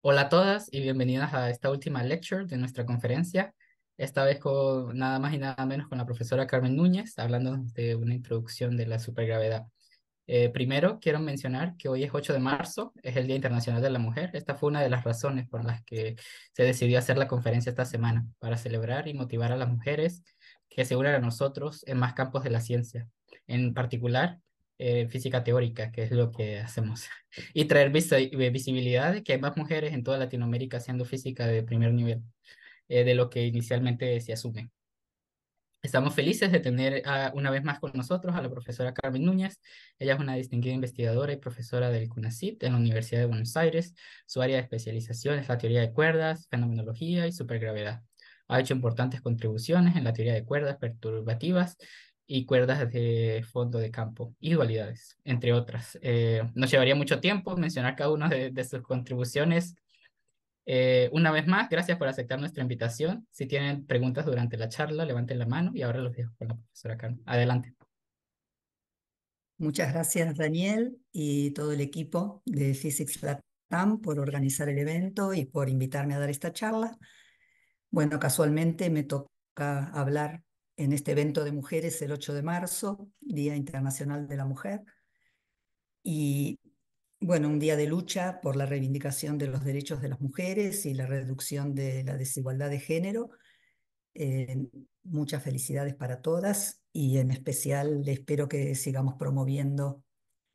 Hola a todas y bienvenidas a esta última lecture de nuestra conferencia, esta vez con nada más y nada menos con la profesora Carmen Núñez, hablando de una introducción de la supergravedad. Eh, primero, quiero mencionar que hoy es 8 de marzo, es el Día Internacional de la Mujer. Esta fue una de las razones por las que se decidió hacer la conferencia esta semana, para celebrar y motivar a las mujeres que se unan a nosotros en más campos de la ciencia, en particular eh, física teórica, que es lo que hacemos, y traer eh, visibilidad de que hay más mujeres en toda Latinoamérica haciendo física de primer nivel eh, de lo que inicialmente se asume. Estamos felices de tener una vez más con nosotros a la profesora Carmen Núñez. Ella es una distinguida investigadora y profesora del CUNACIT en la Universidad de Buenos Aires. Su área de especialización es la teoría de cuerdas, fenomenología y supergravedad. Ha hecho importantes contribuciones en la teoría de cuerdas perturbativas y cuerdas de fondo de campo y dualidades, entre otras. Eh, nos llevaría mucho tiempo mencionar cada una de, sus contribuciones. Eh, una vez más, gracias por aceptar nuestra invitación. Si tienen preguntas durante la charla, levanten la mano y ahora los dejo con la profesora Carmen. Adelante. Muchas gracias, Daniel, y todo el equipo de Physics Latam por organizar el evento y por invitarme a dar esta charla. Bueno, casualmente me toca hablar en este evento de mujeres el 8 de marzo, Día Internacional de la Mujer. Y bueno, un día de lucha por la reivindicación de los derechos de las mujeres y la reducción de la desigualdad de género. Eh, muchas felicidades para todas y en especial espero que sigamos promoviendo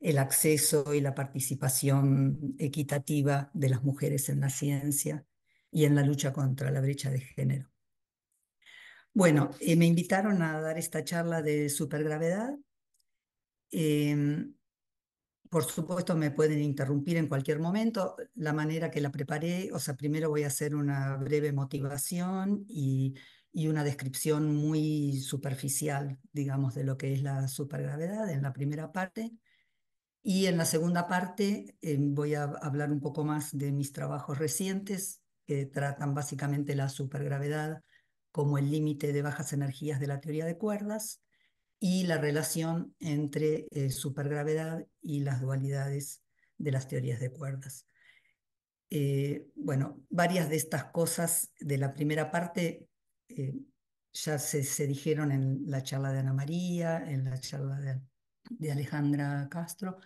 el acceso y la participación equitativa de las mujeres en la ciencia y en la lucha contra la brecha de género. Bueno, eh, me invitaron a dar esta charla de supergravedad. Em, por supuesto, me pueden interrumpir en cualquier momento. La manera que la preparé, o sea, primero voy a hacer una breve motivación y, una descripción muy superficial, digamos, de lo que es la supergravedad en la primera parte. Y en la segunda parte em, voy a hablar un poco más de mis trabajos recientes que tratan básicamente la supergravedad como el límite de bajas energías de la teoría de cuerdas y la relación entre eh, supergravedad y las dualidades de las teorías de cuerdas. Eh, bueno, varias de estas cosas de la primera parte eh, ya se, dijeron en la charla de Ana María, en la charla de, Alejandra Castro,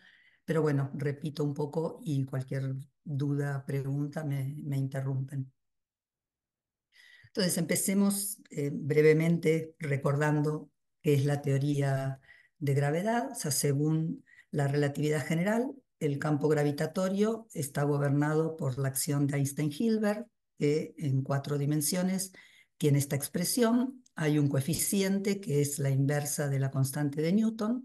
pero bueno, repito un poco y cualquier duda, pregunta me interrumpen. Entonces, empecemos eh, brevemente recordando qué es la teoría de gravedad. según la relatividad general, el campo gravitatorio está gobernado por la acción de Einstein-Hilbert, que en cuatro dimensiones tiene esta expresión. Hay un coeficiente que es la inversa de la constante de Newton.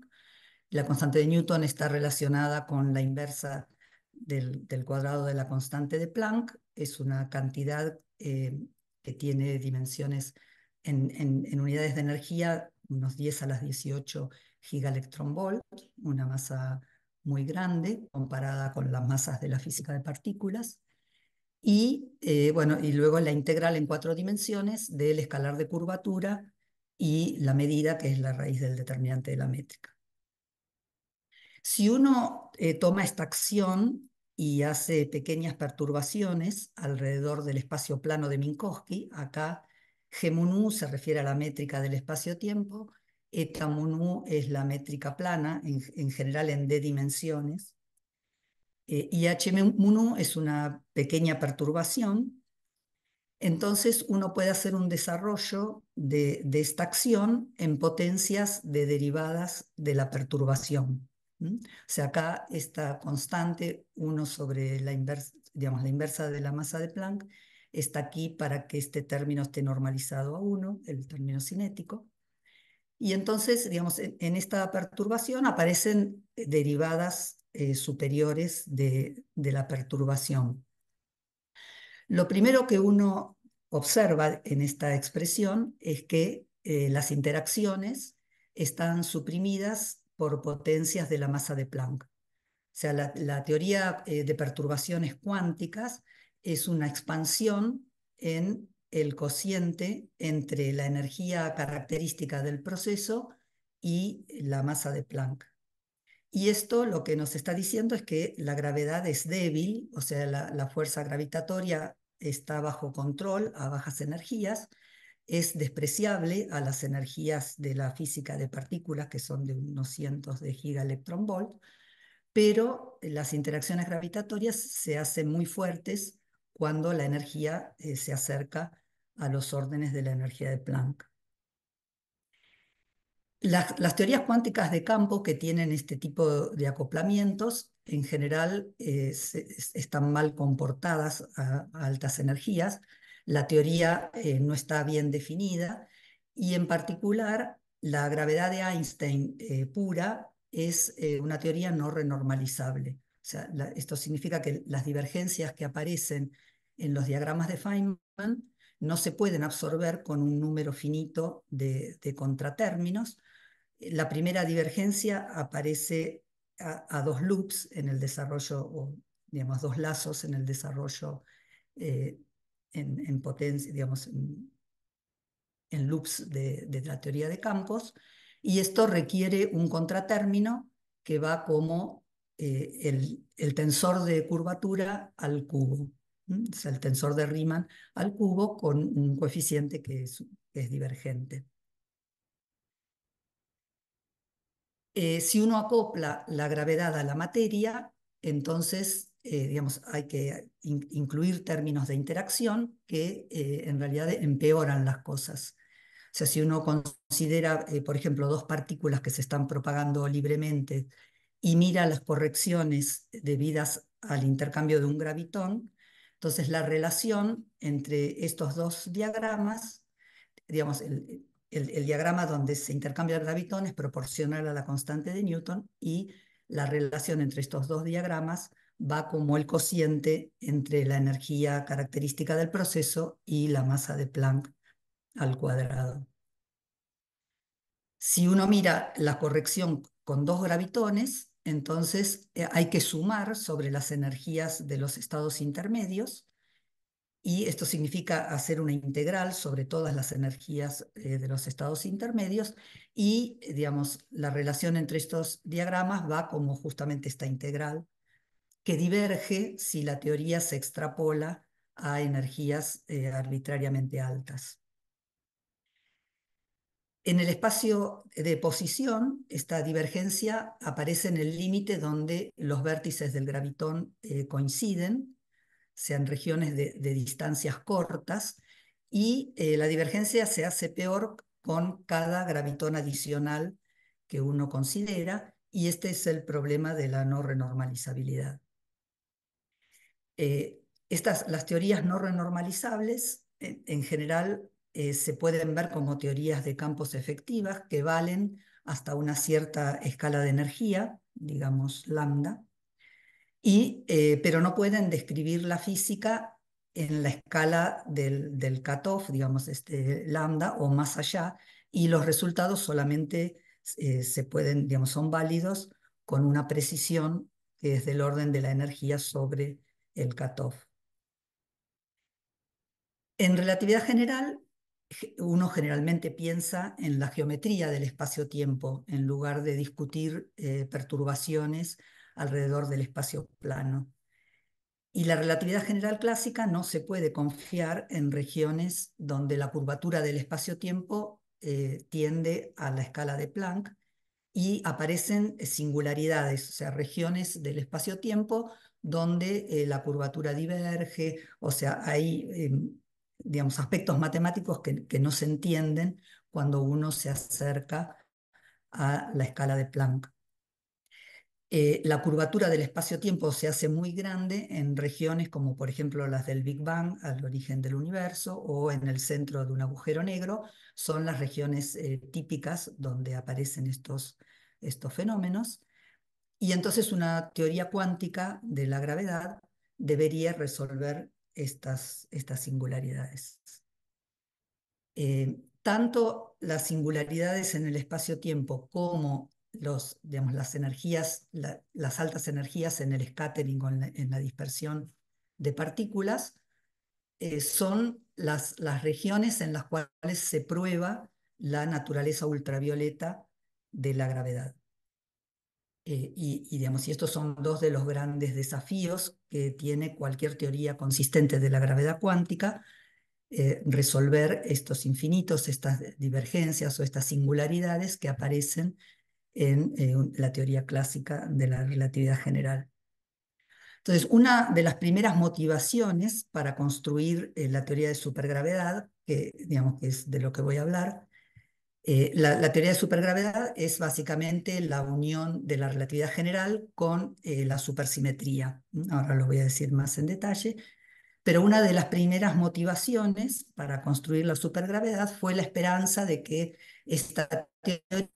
La constante de Newton está relacionada con la inversa del, cuadrado de la constante de Planck. Es una cantidad eh, que tiene dimensiones en, unidades de energía, unos 10 a las 18 gigaelectronvolt, una masa muy grande comparada con las masas de la física de partículas. Y, eh, bueno, y luego la integral en cuatro dimensiones del escalar de curvatura y la medida, que es la raíz del determinante de la métrica. Si uno eh, toma esta acción, y hace pequeñas perturbaciones alrededor del espacio plano de Minkowski. Acá G se refiere a la métrica del espacio-tiempo, eta es la métrica plana, en, general en D dimensiones. Eh, y H es una pequeña perturbación. Entonces uno puede hacer un desarrollo de esta acción en potencias de derivadas de la perturbación. O sea, acá está constante 1 sobre la inversa, digamos, la inversa de la masa de Planck, está aquí para que este término esté normalizado a 1, el término cinético. Y entonces, digamos, en, esta perturbación aparecen eh, derivadas eh, superiores de, la perturbación. Lo primero que uno observa en esta expresión es que eh, las interacciones están suprimidas por potencias de la masa de Planck. O sea, la, teoría eh, de perturbaciones cuánticas es una expansión en el cociente entre la energía característica del proceso y la masa de Planck. Y esto lo que nos está diciendo es que la gravedad es débil, o sea, la fuerza gravitatoria está bajo control a bajas energías, es despreciable a las energías de la física de partículas, que son de unos cientos de gigaelectronvolt, pero las interacciones gravitatorias se hacen muy fuertes cuando la energía eh, se acerca a los órdenes de la energía de Planck. Las, teorías cuánticas de campo que tienen este tipo de acoplamientos en general eh, están mal comportadas a altas energías, la teoría eh, no está bien definida y en particular la gravedad de Einstein eh, pura es eh, una teoría no renormalizable. O sea, esto significa que las divergencias que aparecen en los diagramas de Feynman no se pueden absorber con un número finito de, contratérminos. La primera divergencia aparece a, dos loops en el desarrollo, o digamos, dos lazos en el desarrollo eh, en, potencia, digamos, en, loops de, la teoría de campos, y esto requiere un contratérmino que va como eh, el, tensor de curvatura al cubo, es o sea, el tensor de Riemann al cubo con un coeficiente que es, divergente. Eh, si uno acopla la gravedad a la materia, entonces eh, digamos, hay que incluir términos de interacción que eh, en realidad empeoran las cosas. O sea, si uno considera, eh, por ejemplo, dos partículas que se están propagando libremente y mira las correcciones debidas al intercambio de un gravitón, entonces la relación entre estos dos diagramas, digamos, el, el, el diagrama donde se intercambia el gravitón es proporcional a la constante de Newton y la relación entre estos dos diagramas va como el cociente entre la energía característica del proceso y la masa de Planck al cuadrado. Si uno mira la corrección con dos gravitones, entonces eh, hay que sumar sobre las energías de los estados intermedios y esto significa hacer una integral sobre todas las energías eh, de los estados intermedios y, eh, digamos, la relación entre estos diagramas va como justamente esta integral que diverge si la teoría se extrapola a energías eh, arbitrariamente altas. En el espacio de posición, esta divergencia aparece en el límite donde los vértices del gravitón eh, coinciden, sean regiones de, distancias cortas, y eh, la divergencia se hace peor con cada gravitón adicional que uno considera, y este es el problema de la no renormalizabilidad. Eh, estas, las teorías no renormalizables eh, en, general eh, se pueden ver como teorías de campos efectivas que valen hasta una cierta escala de energía, digamos lambda, y, pero no pueden describir la física en la escala del, del cutoff, digamos este, lambda o más allá, y los resultados solamente se pueden, digamos, son válidos con una precisión que es del orden de la energía sobre el En relatividad general, uno generalmente piensa en la geometría del espacio-tiempo en lugar de discutir eh, perturbaciones alrededor del espacio plano. Y la relatividad general clásica no se puede confiar en regiones donde la curvatura del espacio-tiempo eh, tiende a la escala de Planck y aparecen singularidades, o sea, regiones del espacio-tiempo donde eh, la curvatura diverge, o sea, hay, em, digamos, aspectos matemáticos que, no se entienden cuando uno se acerca a la escala de Planck. Eh, la curvatura del espacio-tiempo se hace muy grande en regiones como por ejemplo las del Big Bang, al origen del universo, o en el centro de un agujero negro, son las regiones eh, típicas donde aparecen estos fenómenos. Y entonces una teoría cuántica de la gravedad debería resolver estas, estas singularidades. Eh, tanto las singularidades en el espacio-tiempo como los, digamos, las energías, las altas energías en el scattering o en la, dispersión de partículas, eh, son las, las regiones en las cuales se prueba la naturaleza ultravioleta de la gravedad. Eh, y, digamos, estos son dos de los grandes desafíos que tiene cualquier teoría consistente de la gravedad cuántica, eh, resolver estos infinitos, estas divergencias o estas singularidades que aparecen en eh, la teoría clásica de la relatividad general. Entonces, una de las primeras motivaciones para construir la teoría de supergravedad, que digamos que es de lo que voy a hablar, eh, la, teoría de supergravedad es básicamente la unión de la relatividad general con eh, la supersimetría. Ahora lo voy a decir más en detalle. Pero una de las primeras motivaciones para construir la supergravedad fue la esperanza de que esta teoría,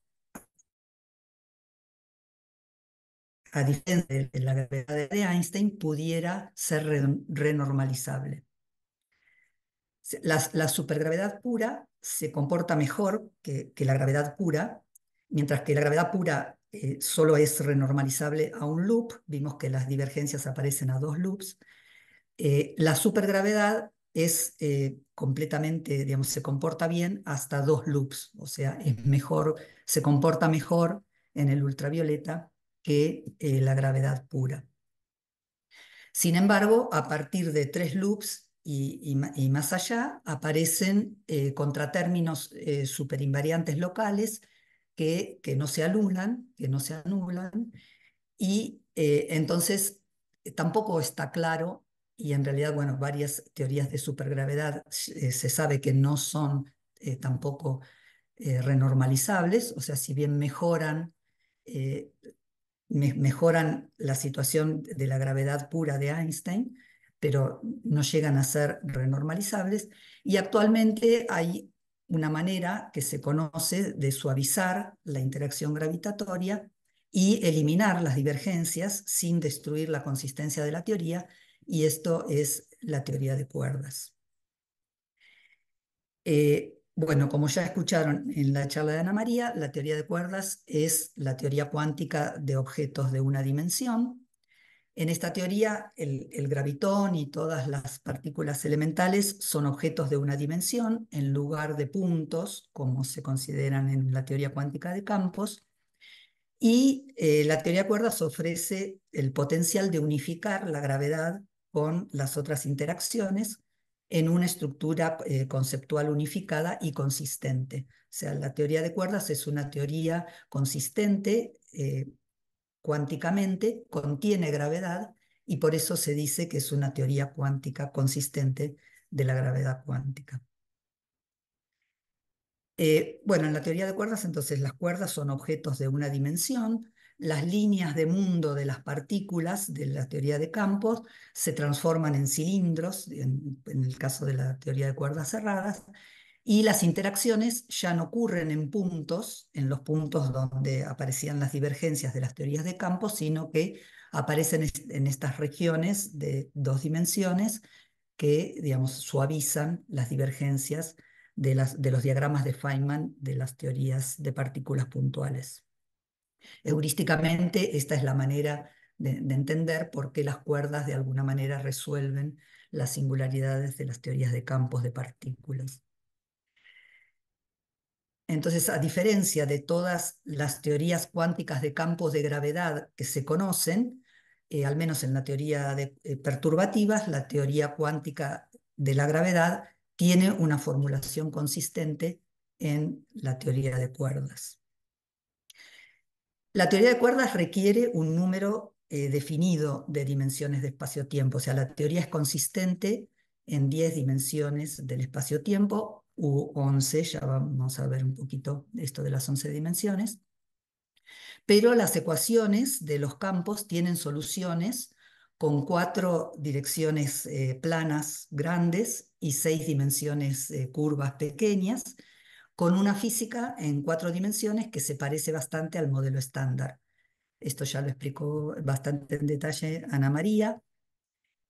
a diferencia de la gravedad de Einstein, pudiera ser renormalizable. La, supergravedad pura se comporta mejor que, la gravedad pura, mientras que la gravedad pura eh, solo es renormalizable a un loop. Vimos que las divergencias aparecen a dos loops. Eh, la supergravedad es eh, completamente, digamos, se comporta bien hasta dos loops, o sea, es mejor, se comporta mejor en el ultravioleta que la gravedad pura. Sin embargo, a partir de tres loops y, más allá aparecen eh, contratérminos eh, superinvariantes locales que, no se anulan, que no se anulan, y eh, entonces eh, tampoco está claro, y en realidad, bueno, varias teorías de supergravedad se sabe que no son tampoco renormalizables, o sea, si bien mejoran mejoran la situación de la gravedad pura de Einstein, pero no llegan a ser renormalizables. Y actualmente hay una manera que se conoce de suavizar la interacción gravitatoria y eliminar las divergencias sin destruir la consistencia de la teoría, y esto es la teoría de cuerdas. Eh, bueno, como ya escucharon en la charla de Ana María, la teoría de cuerdas es la teoría cuántica de objetos de una dimensión. En esta teoría, el, gravitón y todas las partículas elementales son objetos de una dimensión en lugar de puntos, como se consideran en la teoría cuántica de campos. Y eh, la teoría de cuerdas ofrece el potencial de unificar la gravedad con las otras interacciones en una estructura eh, conceptual unificada y consistente. O sea, la teoría de cuerdas es una teoría consistente. Eh, cuánticamente, contiene gravedad y por eso se dice que es una teoría cuántica consistente de la gravedad cuántica. Eh, bueno, en la teoría de cuerdas, entonces las cuerdas son objetos de una dimensión, las líneas de mundo de las partículas de la teoría de campos se transforman en cilindros, en el caso de la teoría de cuerdas cerradas, y las interacciones ya no ocurren en puntos, en los puntos donde aparecían las divergencias de las teorías de campo, sino que aparecen en estas regiones de dos dimensiones que, digamos, suavizan las divergencias de, las, de los diagramas de Feynman de las teorías de partículas puntuales. Heurísticamente, esta es la manera de entender por qué las cuerdas de alguna manera resuelven las singularidades de las teorías de campos de partículas. Entonces, a diferencia de todas las teorías cuánticas de campos de gravedad que se conocen, eh, al menos en la teoría de eh, perturbativas, la teoría cuántica de la gravedad tiene una formulación consistente en la teoría de cuerdas. La teoría de cuerdas requiere un número eh, definido de dimensiones de espacio-tiempo, o sea, la teoría es consistente en 10 dimensiones del espacio-tiempo, u 11, ya vamos a ver un poquito esto de las 11 dimensiones, pero las ecuaciones de los campos tienen soluciones con cuatro direcciones eh, planas grandes y seis dimensiones eh, curvas pequeñas, con una física en cuatro dimensiones que se parece bastante al modelo estándar. Esto ya lo explicó bastante en detalle Ana María.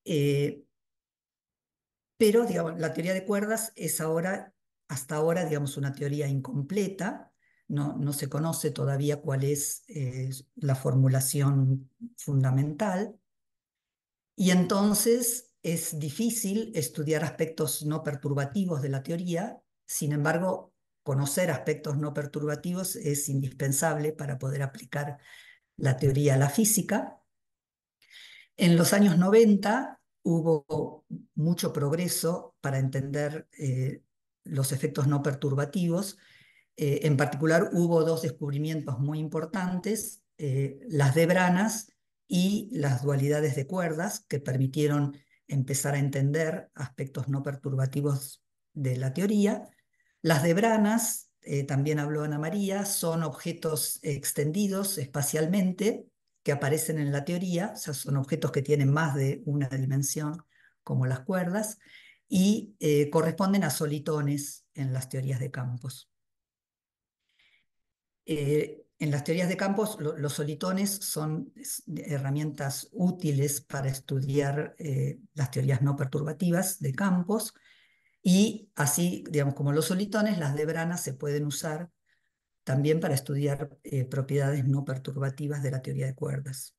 Eh, pero la teoría de cuerdas es ahora, hasta ahora, digamos, una teoría incompleta, no, no se conoce todavía cuál es eh, la formulación fundamental, y entonces es difícil estudiar aspectos no perturbativos de la teoría, sin embargo, conocer aspectos no perturbativos es indispensable para poder aplicar la teoría a la física. En los años 90 hubo mucho progreso para entender eh, los efectos no perturbativos. Eh, en particular, hubo dos descubrimientos muy importantes, eh, las de branas y las dualidades de cuerdas, que permitieron empezar a entender aspectos no perturbativos de la teoría. Las de branas, también habló Ana María, son objetos extendidos espacialmente, que aparecen en la teoría, son objetos que tienen más de una dimensión, como las cuerdas, y eh, corresponden a solitones en las teorías de campos. Eh, en las teorías de campos, los solitones son herramientas útiles para estudiar eh, las teorías no perturbativas de campos, y así, digamos, como los solitones, las de se pueden usar también para estudiar eh, propiedades no perturbativas de la teoría de cuerdas.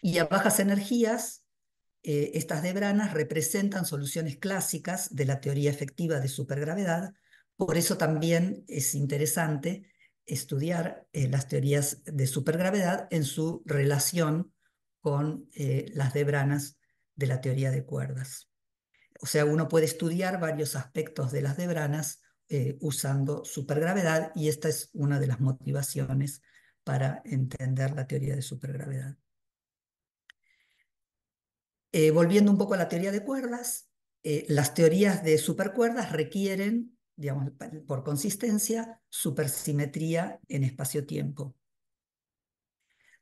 Y a bajas energías, eh, estas debranas representan soluciones clásicas de la teoría efectiva de supergravedad, por eso también es interesante estudiar eh, las teorías de supergravedad en su relación con las debranas de la teoría de cuerdas. O sea, uno puede estudiar varios aspectos de las debranas eh, usando supergravedad y esta es una de las motivaciones para entender la teoría de supergravedad. Eh, volviendo un poco a la teoría de cuerdas, eh, las teorías de supercuerdas requieren, digamos, por consistencia, supersimetría en espacio-tiempo.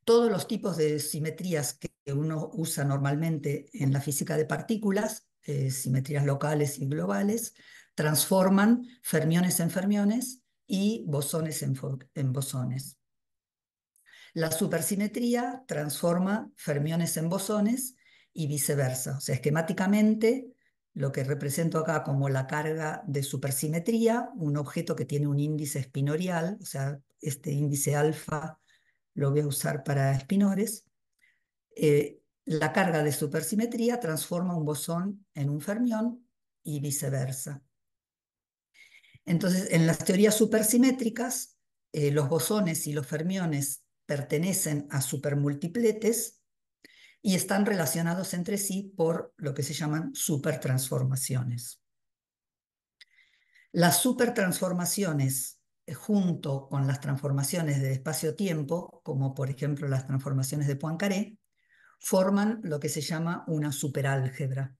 Todos los tipos de simetrías que uno usa normalmente en la física de partículas, simetrías locales y globales, transforman fermiones en fermiones y bosones en, bosones. La supersimetría transforma fermiones en bosones y viceversa. O sea, esquemáticamente, lo que represento acá como la carga de supersimetría, un objeto que tiene un índice espinorial, o sea, este índice alfa lo voy a usar para espinores, eh, la carga de supersimetría transforma un bosón en un fermión y viceversa. Entonces, en las teorías supersimétricas, eh, los bosones y los fermiones pertenecen a supermultipletes y están relacionados entre sí por lo que se llaman supertransformaciones. Las supertransformaciones eh, junto con las transformaciones de espacio-tiempo, como por ejemplo las transformaciones de Poincaré, forman lo que se llama una superálgebra.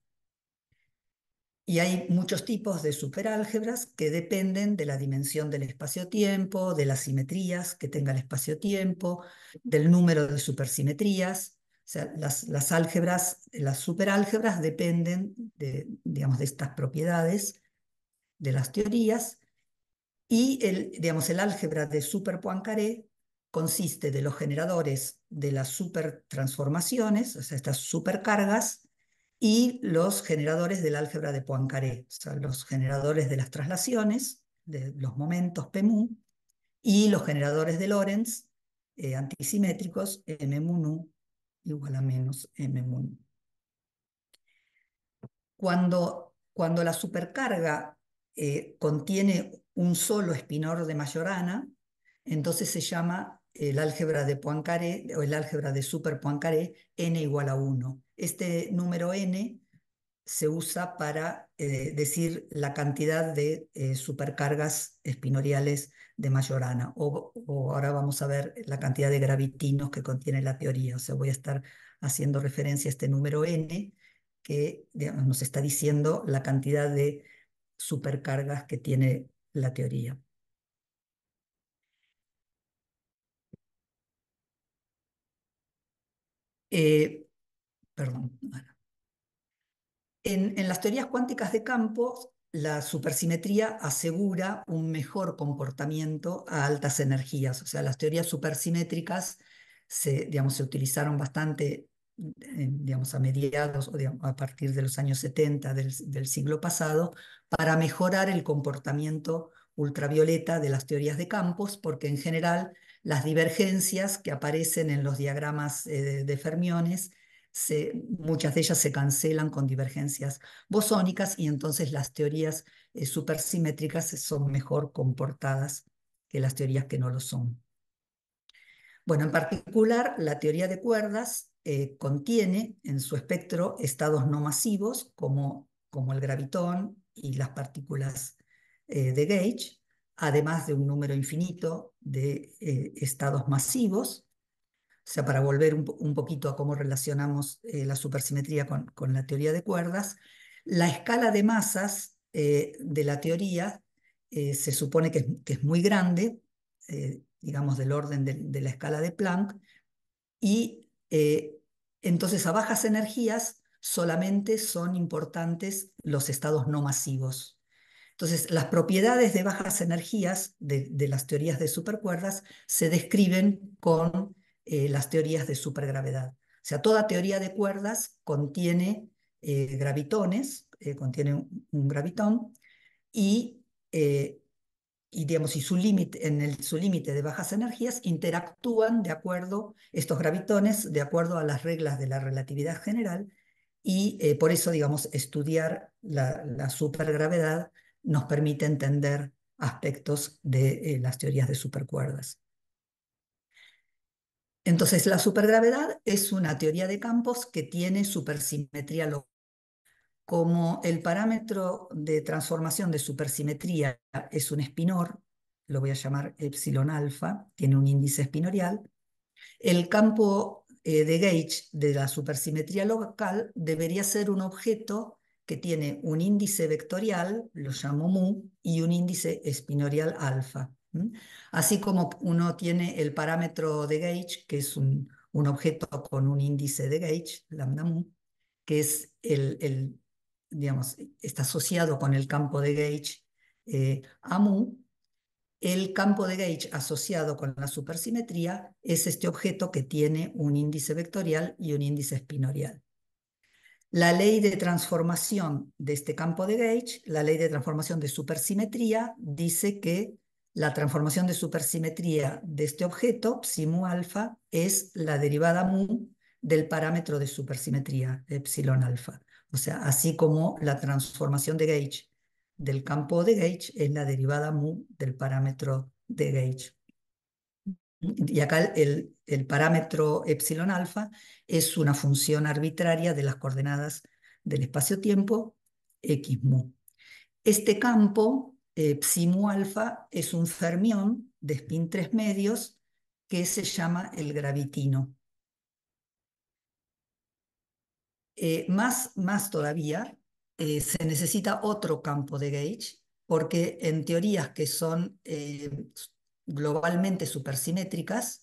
Y hay muchos tipos de superálgebras que dependen de la dimensión del espacio-tiempo, de las simetrías que tenga el espacio-tiempo, del número de supersimetrías. O sea, las, álgebras, las superálgebras dependen de, digamos, de estas propiedades de las teorías. Y el, digamos, el álgebra de superpoincaré consiste de los generadores de las supertransformaciones, o sea, estas supercargas, y los generadores del álgebra de Poincaré, o sea, los generadores de las traslaciones, de los momentos PMU, y los generadores de Lorentz eh, antisimétricos, M igual a menos M Cuando, cuando la supercarga eh, contiene un solo espinor de Majorana, entonces se llama el álgebra de Poincaré, o el álgebra de Super Poincaré, n igual a 1. Este número n se usa para eh, decir la cantidad de eh, supercargas espinoriales de Majorana, o, ahora vamos a ver la cantidad de gravitinos que contiene la teoría. O sea, voy a estar haciendo referencia a este número n que digamos, nos está diciendo la cantidad de supercargas que tiene la teoría. Eh, en, las teorías cuánticas de campo, la supersimetría asegura un mejor comportamiento a altas energías. O sea, las teorías supersimétricas se, digamos, se utilizaron bastante eh, digamos, a mediados o a partir de los años 70 del, siglo pasado, para mejorar el comportamiento ultravioleta de las teorías de campos, porque en general las divergencias que aparecen en los diagramas eh, de Fermiones muchas de ellas se cancelan con divergencias bosónicas y entonces las teorías eh, supersimétricas son mejor comportadas que las teorías que no lo son. Bueno, en particular, la teoría de cuerdas eh, contiene en su espectro estados no masivos como, el gravitón y las partículas eh, de Gage, además de un número infinito de estados masivos o sea, para volver un, poquito a cómo relacionamos eh, la supersimetría con, con, la teoría de cuerdas, la escala de masas eh, de la teoría eh, se supone que es, muy grande, digamos del orden de, la escala de Planck, y entonces a bajas energías solamente son importantes los estados no masivos. Entonces, las propiedades de bajas energías de, de las teorías de supercuerdas se describen con eh, las teorías de supergravedad. O sea, toda teoría de cuerdas contiene eh, gravitones, eh, contiene un, gravitón, y, digamos, y su límite, en el, su límite de bajas energías interactúan de acuerdo, estos gravitones, de acuerdo a las reglas de la relatividad general, y por eso, digamos, estudiar la, supergravedad nos permite entender aspectos de las teorías de supercuerdas. Entonces, la supergravedad es una teoría de campos que tiene supersimetría local. Como el parámetro de transformación de supersimetría es un espinor, lo voy a llamar epsilon alfa, tiene un índice espinorial, el campo eh, de gauge de la supersimetría local debería ser un objeto que tiene un índice vectorial, lo llamo mu, y un índice espinorial alfa. Así como uno tiene el parámetro de gauge, que es un, objeto con un índice de gauge, lambda mu, que es el, digamos, está asociado con el campo de gauge amu eh, a mu, el campo de gauge asociado con la supersimetría es este objeto que tiene un índice vectorial y un índice espinorial. La ley de transformación de este campo de gauge, la ley de transformación de supersimetría, dice que la transformación de supersimetría de este objeto, psi mu alfa, es la derivada mu del parámetro de supersimetría, epsilon alfa. O sea, así como la transformación de Gauge del campo de Gauge es la derivada mu del parámetro de Gauge. Y acá el, el parámetro epsilon alfa es una función arbitraria de las coordenadas del espacio-tiempo x mu. Este campo eh, mu alfa es un fermión de spin tres medios que se llama el gravitino. Eh, más, más todavía, eh, se necesita otro campo de gauge, porque en teorías que son globalmente supersimétricas,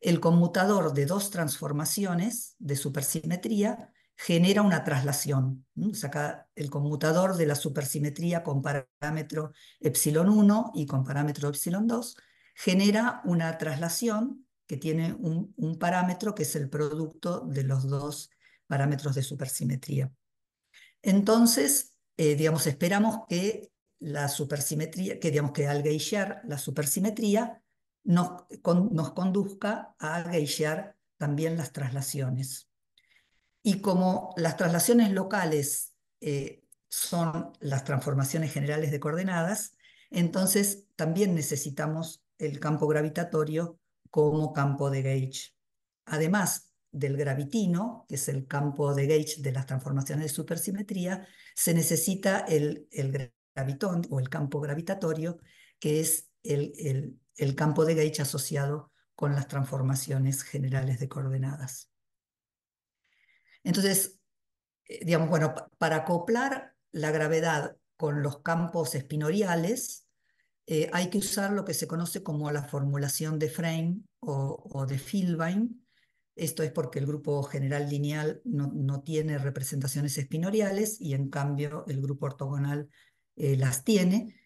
el conmutador de dos transformaciones de supersimetría genera una traslación. Saca el conmutador de la supersimetría con parámetro epsilon 1 y con parámetro epsilon 2, genera una traslación que tiene un, parámetro que es el producto de los dos parámetros de supersimetría. Entonces, eh, digamos, esperamos que la supersimetría, que digamos que al la supersimetría, nos, conduzca a geishar también las traslaciones. Y como las traslaciones locales eh, son las transformaciones generales de coordenadas, entonces también necesitamos el campo gravitatorio como campo de gauge. Además del gravitino, que es el campo de gauge de las transformaciones de supersimetría, se necesita el, gravitón o el campo gravitatorio, que es el, el campo de gauge asociado con las transformaciones generales de coordenadas. Entonces, eh, digamos, bueno, para acoplar la gravedad con los campos espinoriales, eh, hay que usar lo que se conoce como la formulación de Frame o, de Filbein. Esto es porque el grupo general lineal no, tiene representaciones espinoriales y en cambio el grupo ortogonal eh, las tiene.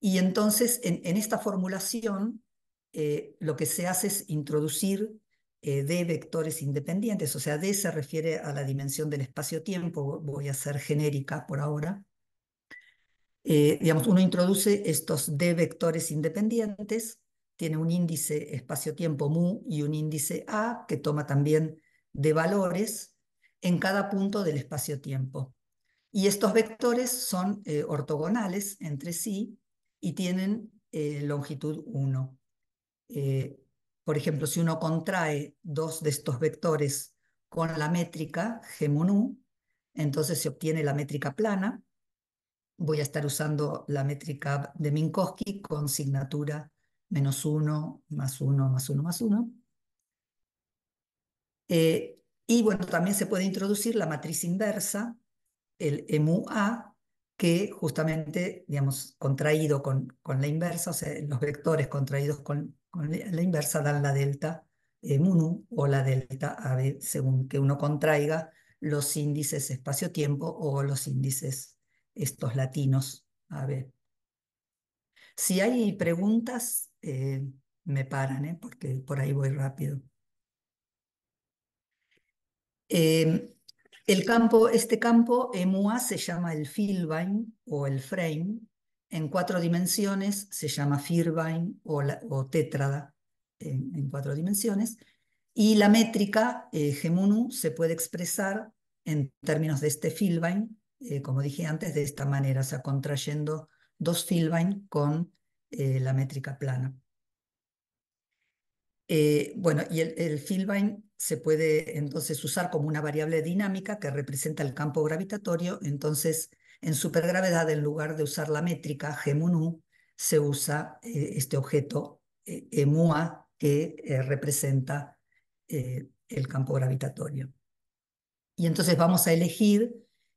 Y entonces en, esta formulación lo que se hace es introducir eh, de vectores independientes, o sea, D se refiere a la dimensión del espacio-tiempo, voy a ser genérica por ahora. Eh, digamos, uno introduce estos D vectores independientes, tiene un índice espacio-tiempo mu y un índice A que toma también de valores en cada punto del espacio-tiempo. Y estos vectores son eh, ortogonales entre sí y tienen longitud 1. Por ejemplo, si uno contrae dos de estos vectores con la métrica G entonces se obtiene la métrica plana. Voy a estar usando la métrica de Minkowski con signatura menos 1, más 1, más 1, más 1. Eh, y bueno, también se puede introducir la matriz inversa, el MUA, a que justamente, digamos, contraído con, con la inversa, o sea, los vectores contraídos con, la inversa dan la delta MUNU o la delta AB, según que uno contraiga los índices espacio-tiempo o los índices estos latinos AB. Si hay preguntas, eh, me paran, eh, porque por ahí voy rápido. Em, el campo, este campo MUA se llama el Filbine o el frame, en cuatro dimensiones, se llama Firvine o, tétrada en, cuatro dimensiones, y la métrica eh, Gemunu se puede expresar en términos de este Filbine, eh, como dije antes, de esta manera, o sea, contrayendo dos Filbine con eh, la métrica plana. Eh, bueno, y el, el se puede entonces usar como una variable dinámica que representa el campo gravitatorio, entonces en supergravedad, en lugar de usar la métrica Gemunu, se usa eh, este objeto EMUA eh, que eh, representa el campo gravitatorio. Y entonces vamos a elegir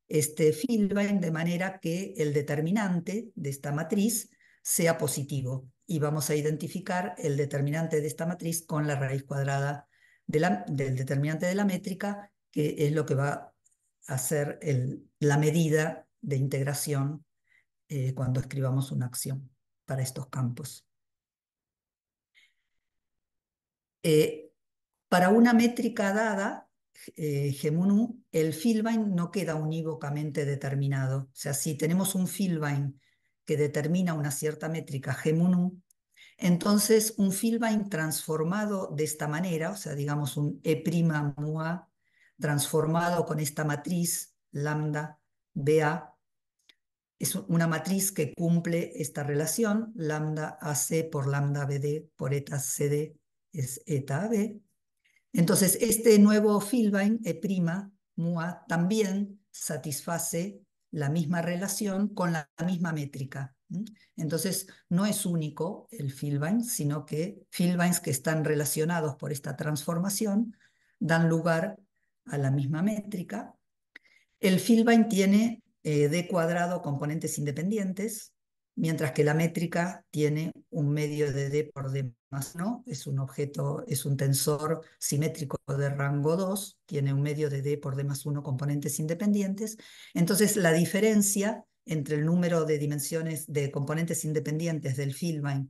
este Filbein de manera que el determinante de esta matriz sea positivo y vamos a identificar el determinante de esta matriz con la raíz cuadrada del determinante de la métrica, que es lo que va a ser la medida de integración eh, cuando escribamos una acción para estos campos. Eh, para una métrica dada, eh, el Filbain no queda unívocamente determinado. O sea, si tenemos un Filbain que determina una cierta métrica Gemunu, entonces un Filbain transformado de esta manera, o sea, digamos un E' mua transformado con esta matriz lambda BA, es una matriz que cumple esta relación, lambda AC por lambda BD por eta CD es eta AB. Entonces, este nuevo Filbein, E', MUA, también satisface la misma relación con la misma métrica. Entonces, no es único el Filbein, sino que Filbeins que están relacionados por esta transformación dan lugar a la misma métrica. El Filbein tiene eh, D cuadrado componentes independientes, mientras que la métrica tiene un medio de D por D más 1, es un objeto, es un tensor simétrico de rango 2, tiene un medio de D por D más 1 componentes independientes. Entonces la diferencia entre el número de dimensiones de componentes independientes del film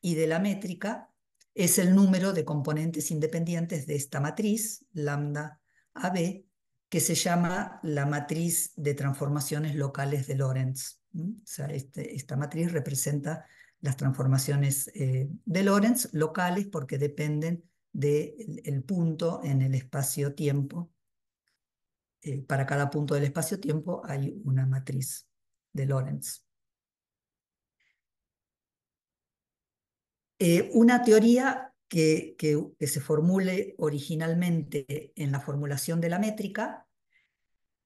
y de la métrica es el número de componentes independientes de esta matriz, lambda AB, que se llama la matriz de transformaciones locales de Lorentz. O sea, este, esta matriz representa las transformaciones eh, de Lorentz locales porque dependen del punto en el espacio-tiempo. Eh, para cada punto del espacio-tiempo hay una matriz de Lorentz. Eh, una teoría que, se formule originalmente en la formulación de la métrica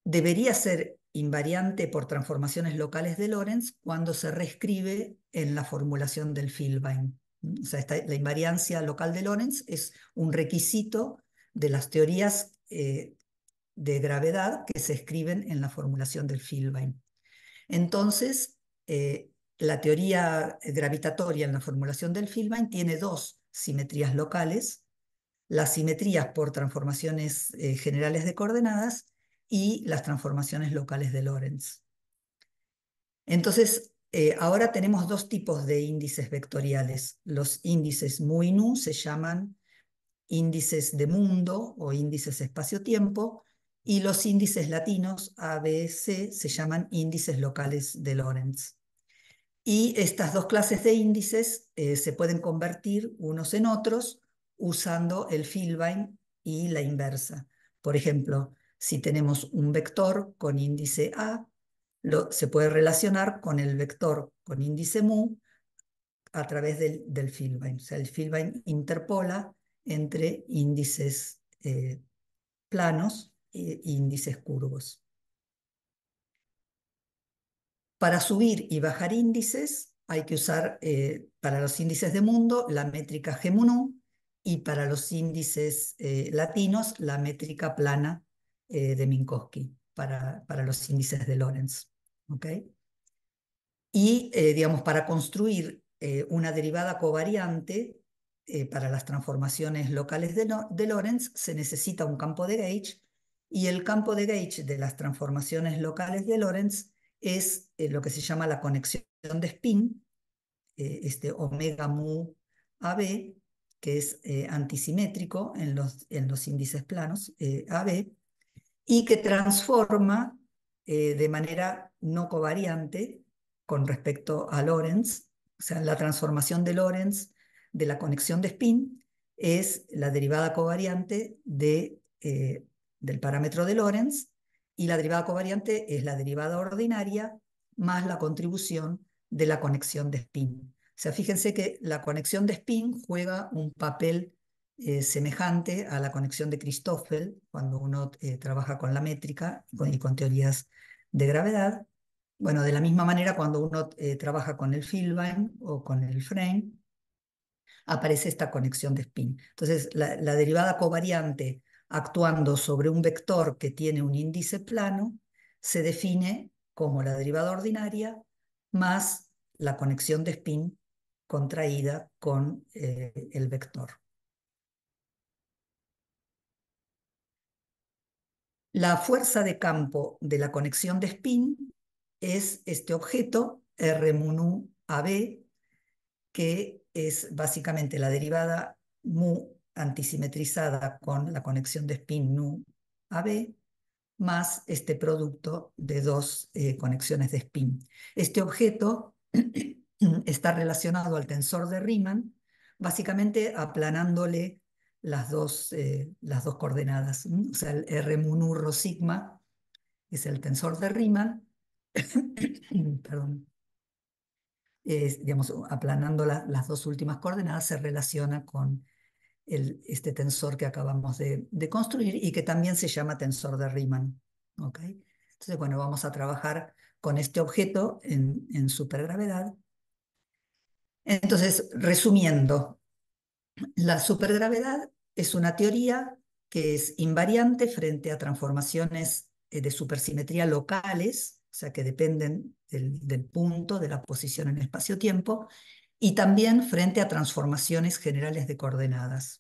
debería ser invariante por transformaciones locales de Lorentz cuando se reescribe en la formulación del Filbein. O sea, la invariancia local de Lorentz es un requisito de las teorías eh, de gravedad que se escriben en la formulación del Filbein. Entonces, eh, la teoría gravitatoria en la formulación del Filbein tiene dos simetrías locales, las simetrías por transformaciones eh, generales de coordenadas y las transformaciones locales de Lorentz. Entonces, eh, ahora tenemos dos tipos de índices vectoriales. Los índices mu se llaman índices de mundo o índices espacio-tiempo, y los índices latinos ABC se llaman índices locales de Lorentz. Y estas dos clases de índices eh, se pueden convertir unos en otros usando el Filbine y la inversa. Por ejemplo, si tenemos un vector con índice A, se puede relacionar con el vector con índice mu a través del, del O sea, el fillbind interpola entre índices eh, planos e índices curvos. Para subir y bajar índices hay que usar eh, para los índices de mundo la métrica Gemunu y para los índices eh, latinos la métrica plana eh, de Minkowski para, para, los índices de Lorentz. Y digamos, para construir una derivada covariante para las transformaciones locales de, de Lorentz se necesita un campo de gauge y el campo de gauge de las transformaciones locales de Lorentz es eh, lo que se llama la conexión de spin, eh, este omega mu AB, que es eh, antisimétrico en los, en los índices planos AB, y que transforma de manera no covariante con respecto a Lorentz, o sea, la transformación de Lorentz de la conexión de spin es la derivada covariante de, del parámetro de Lorentz y la derivada covariante es la derivada ordinaria más la contribución de la conexión de spin. O sea, fíjense que la conexión de spin juega un papel eh, semejante a la conexión de Christoffel cuando uno eh, trabaja con la métrica y con, teorías de gravedad. Bueno, de la misma manera, cuando uno eh, trabaja con el Filbein o con el frame, aparece esta conexión de spin. Entonces, la derivada covariante actuando sobre un vector que tiene un índice plano, se define como la derivada ordinaria más la conexión de spin contraída con eh, el vector. La fuerza de campo de la conexión de spin es este objeto R mu AB, que es básicamente la derivada mu antisimetrizada con la conexión de spin nu a B, más este producto de dos eh, conexiones de spin. Este objeto está relacionado al tensor de Riemann, básicamente aplanándole las dos, eh, las dos coordenadas. O sea, el R mu rho sigma es el tensor de Riemann, perdón, digamos, aplanando las dos últimas coordenadas se relaciona con este tensor que acabamos de, construir y que también se llama tensor de Riemann. ¿okay? Entonces, bueno, vamos a trabajar con este objeto en, supergravedad. Entonces, resumiendo, la supergravedad es una teoría que es invariante frente a transformaciones eh, de supersimetría locales, o sea, que dependen del punto, de la posición en espacio-tiempo, y también frente a transformaciones generales de coordenadas.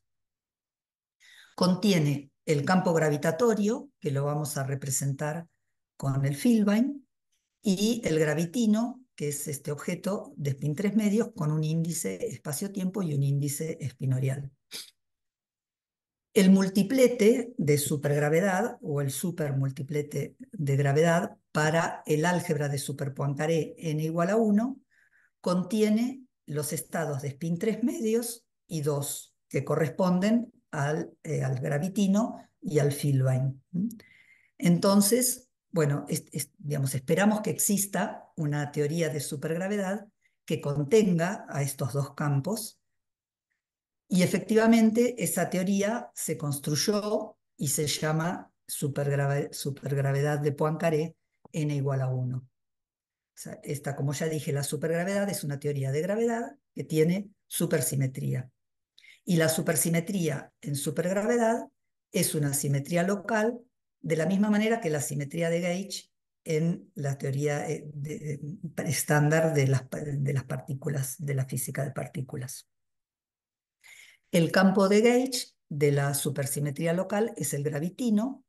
Contiene el campo gravitatorio, que lo vamos a representar con el Filbein, y el gravitino, que es este objeto de spin 3 medios con un índice espacio-tiempo y un índice espinorial. El multiplete de supergravedad o el supermultiplete de gravedad para el álgebra de superpoincaré n igual a 1 contiene los estados de spin 3 medios y 2 que corresponden al, eh, al gravitino y al filbein Entonces, bueno, digamos, esperamos que exista una teoría de supergravedad que contenga a estos dos campos. Y efectivamente, esa teoría se construyó y se llama supergravedad de Poincaré, n igual a 1. esta, como ya dije, la supergravedad es una teoría de gravedad que tiene supersimetría. Y la supersimetría en supergravedad es una simetría local, de la misma manera que la simetría de Gauge en la teoría eh, estándar de, las, las partículas, de la física de partículas. El campo de Gauge de la supersimetría local es el gravitino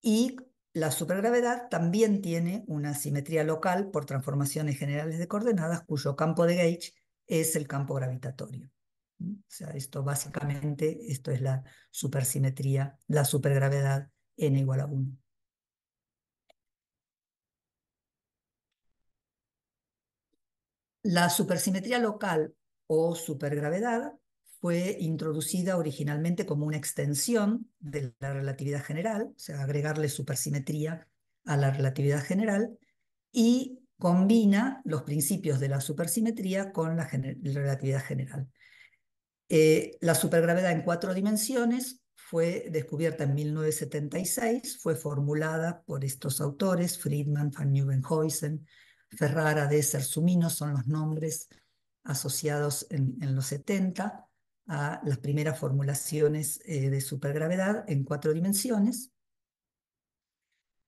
y la supergravedad también tiene una simetría local por transformaciones generales de coordenadas cuyo campo de Gauge es el campo gravitatorio. O sea, esto básicamente, esto es la supersimetría, la supergravedad n igual a 1. La supersimetría local o supergravedad fue introducida originalmente como una extensión de la relatividad general, o sea, agregarle supersimetría a la relatividad general, y combina los principios de la supersimetría con la relatividad general. Eh, la supergravedad en cuatro dimensiones fue descubierta en 1976, fue formulada por estos autores, Friedman, van Nieuwenhuizen, Ferrara, de Sumino, son los nombres asociados en, los 70 a las primeras formulaciones eh, de supergravedad en cuatro dimensiones.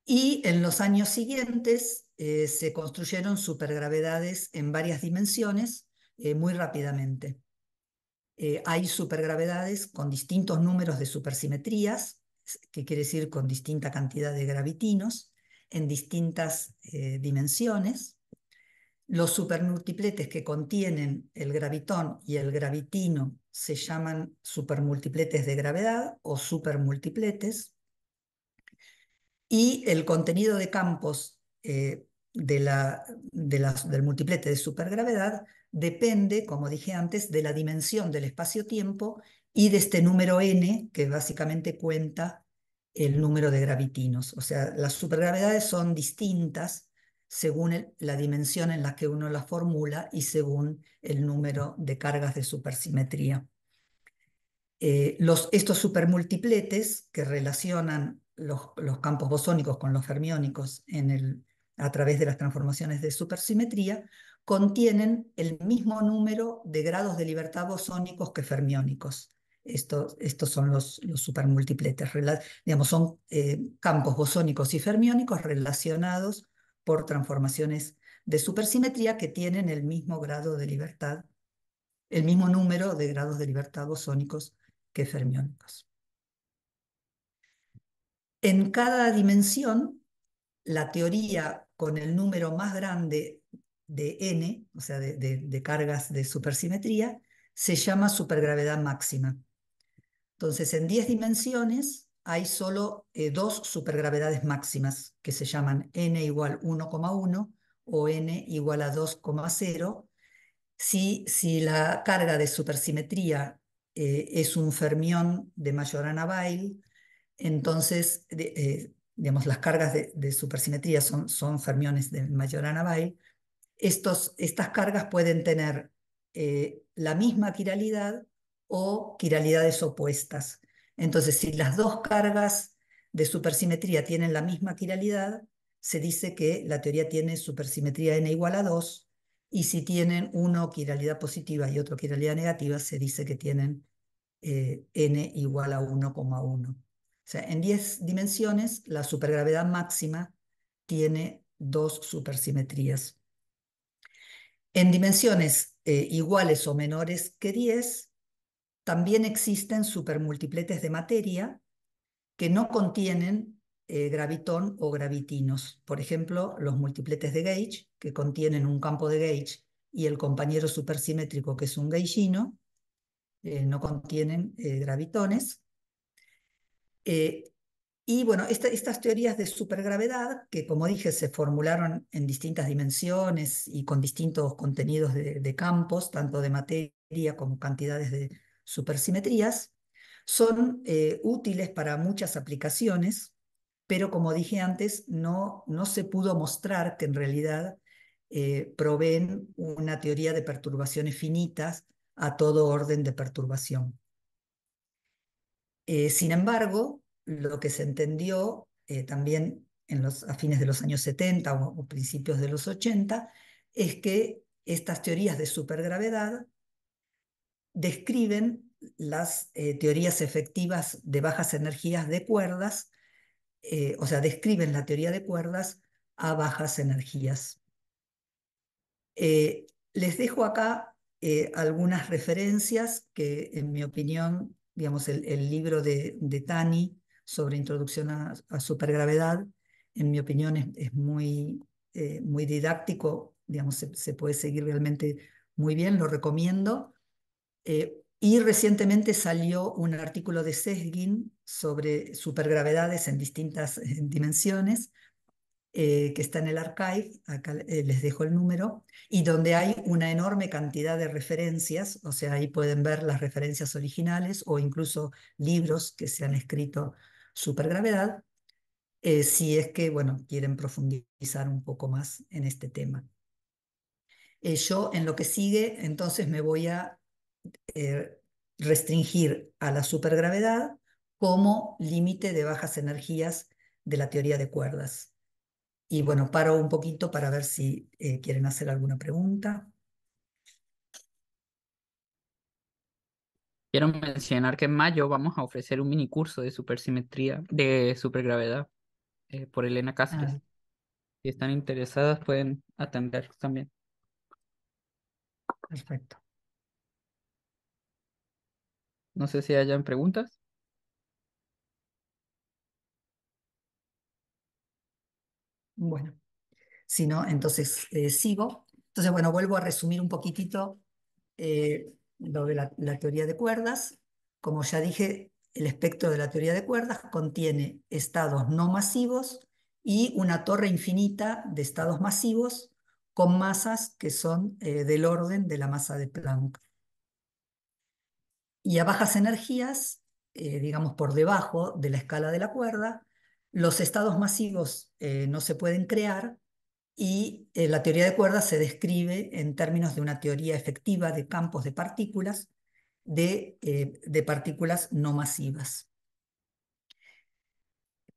Y en los años siguientes eh, se construyeron supergravedades en varias dimensiones muy rápidamente. Eh, hay supergravedades con distintos números de supersimetrías, que quiere decir con distinta cantidad de gravitinos, en distintas eh, dimensiones. Los supermultipletes que contienen el gravitón y el gravitino se llaman supermultipletes de gravedad o supermultipletes. Y el contenido de campos eh, del multiplete de supergravedad depende, como dije antes, de la dimensión del espacio-tiempo y de este número n, que básicamente cuenta el número de gravitinos. O sea, las supergravedades son distintas según la dimensión en la que uno las formula y según el número de cargas de supersimetría. Eh, los, estos supermultipletes que relacionan los, campos bosónicos con los fermiónicos a través de las transformaciones de supersimetría contienen el mismo número de grados de libertad bosónicos que fermiónicos. estos son los, supermultipletes, digamos, son eh, campos bosónicos y fermiónicos relacionados por transformaciones de supersimetría que tienen el mismo grado de libertad, el mismo número de grados de libertad bosónicos que fermiónicos. En cada dimensión, la teoría con el número más grande de N, o sea, de, cargas de supersimetría, se llama supergravedad máxima. Entonces, en 10 dimensiones hay solo eh, dos supergravedades máximas que se llaman n igual 1,1 o n igual a 2,0. Si, si la carga de supersimetría eh, es un fermión de Majorana-Weil, entonces, eh, digamos, las cargas de, supersimetría son, son fermiones de Majorana-Weil, estas cargas pueden tener eh, la misma quiralidad o quiralidades opuestas. Entonces, si las dos cargas de supersimetría tienen la misma quiralidad, se dice que la teoría tiene supersimetría n igual a 2, y si tienen uno quiralidad positiva y otro quiralidad negativa, se dice que tienen eh, n igual a 1,1. O sea, en 10 dimensiones, la supergravedad máxima tiene dos supersimetrías. En dimensiones eh, iguales o menores que 10, también existen supermultipletes de materia que no contienen eh, gravitón o gravitinos. Por ejemplo, los multipletes de gauge, que contienen un campo de gauge, y el compañero supersimétrico, que es un gaillino eh, no contienen gravitones. Y bueno, estas teorías de supergravedad, que como dije, se formularon en distintas dimensiones y con distintos contenidos de, campos, tanto de materia como cantidades de supersimetrías, son eh, útiles para muchas aplicaciones, pero como dije antes, no, se pudo mostrar que en realidad eh, proveen una teoría de perturbaciones finitas a todo orden de perturbación. Eh, sin embargo, lo que se entendió eh, también en los, a fines de los años 70 o, principios de los 80 es que estas teorías de supergravedad describen las eh, teorías efectivas de bajas energías de cuerdas, eh, o sea, describen la teoría de cuerdas a bajas energías. les dejo acá algunas referencias que, en mi opinión, digamos, el, libro de, de Tani sobre introducción a, supergravedad, en mi opinión es, muy, eh, muy didáctico, digamos, se, puede seguir realmente muy bien, lo recomiendo. Eh, y recientemente salió un artículo de Sesgin sobre supergravedades en distintas dimensiones, eh, que está en el archive, acá les dejo el número, y donde hay una enorme cantidad de referencias, o sea, ahí pueden ver las referencias originales o incluso libros que se han escrito supergravedad, eh, si es que, bueno, quieren profundizar un poco más en este tema. Eh, yo en lo que sigue, entonces me voy a eh, restringir a la supergravedad como límite de bajas energías de la teoría de cuerdas. Y bueno, paro un poquito para ver si quieren hacer alguna pregunta. Quiero mencionar que en mayo vamos a ofrecer un mini curso de supersimetría, de supergravedad, eh, por Elena Cáceres. Ah. Si están interesadas, pueden atender también. Perfecto. No sé si hayan preguntas. Bueno, si no, entonces eh, sigo. Entonces, bueno, vuelvo a resumir un poquitito. Eh, lo de la, teoría de cuerdas. Como ya dije, el espectro de la teoría de cuerdas contiene estados no masivos y una torre infinita de estados masivos con masas que son eh, del orden de la masa de Planck. Y a bajas energías, eh, digamos por debajo de la escala de la cuerda, los estados masivos eh, no se pueden crear y eh, la teoría de cuerdas se describe en términos de una teoría efectiva de campos de partículas, de, eh, partículas no masivas.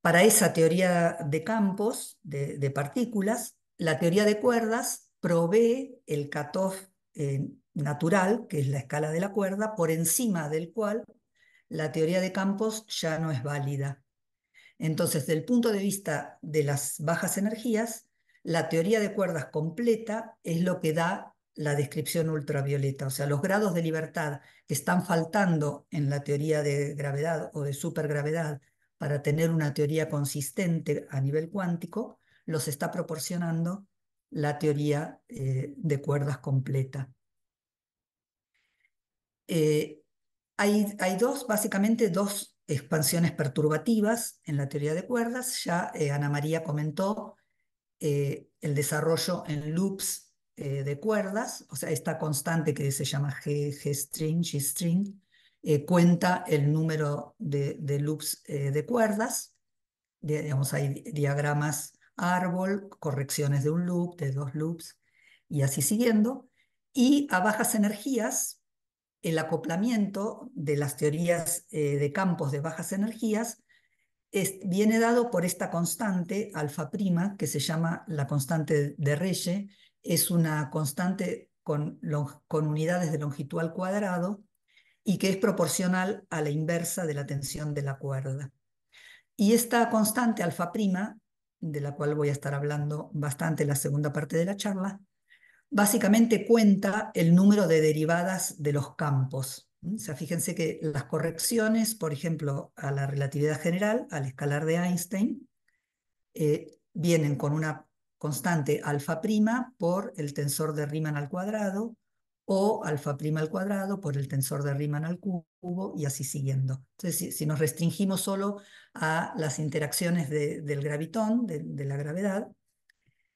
Para esa teoría de campos, de, partículas, la teoría de cuerdas provee el cutoff eh, natural, que es la escala de la cuerda, por encima del cual la teoría de campos ya no es válida. Entonces, desde el punto de vista de las bajas energías, la teoría de cuerdas completa es lo que da la descripción ultravioleta, o sea, los grados de libertad que están faltando en la teoría de gravedad o de supergravedad para tener una teoría consistente a nivel cuántico, los está proporcionando la teoría eh, de cuerdas completa. Eh, hay, dos, básicamente dos expansiones perturbativas en la teoría de cuerdas. Ya eh, Ana María comentó eh, el desarrollo en loops eh, de cuerdas, o sea, esta constante que se llama G, string, string, eh, cuenta el número de, loops de cuerdas. digamos, hay diagramas árbol, correcciones de un loop, de dos loops, y así siguiendo. Y a bajas energías, el acoplamiento de las teorías de campos de bajas energías viene dado por esta constante, alfa prima, que se llama la constante de Reye, es una constante con, con unidades de longitud al cuadrado y que es proporcional a la inversa de la tensión de la cuerda. Y esta constante alfa prima, de la cual voy a estar hablando bastante en la segunda parte de la charla, básicamente cuenta el número de derivadas de los campos, o sea, fíjense que las correcciones, por ejemplo, a la relatividad general, al escalar de Einstein, eh, vienen con una constante alfa prima por el tensor de Riemann al cuadrado o alfa prima al cuadrado por el tensor de Riemann al cubo y así siguiendo. Entonces, si, nos restringimos solo a las interacciones del gravitón, de, la gravedad,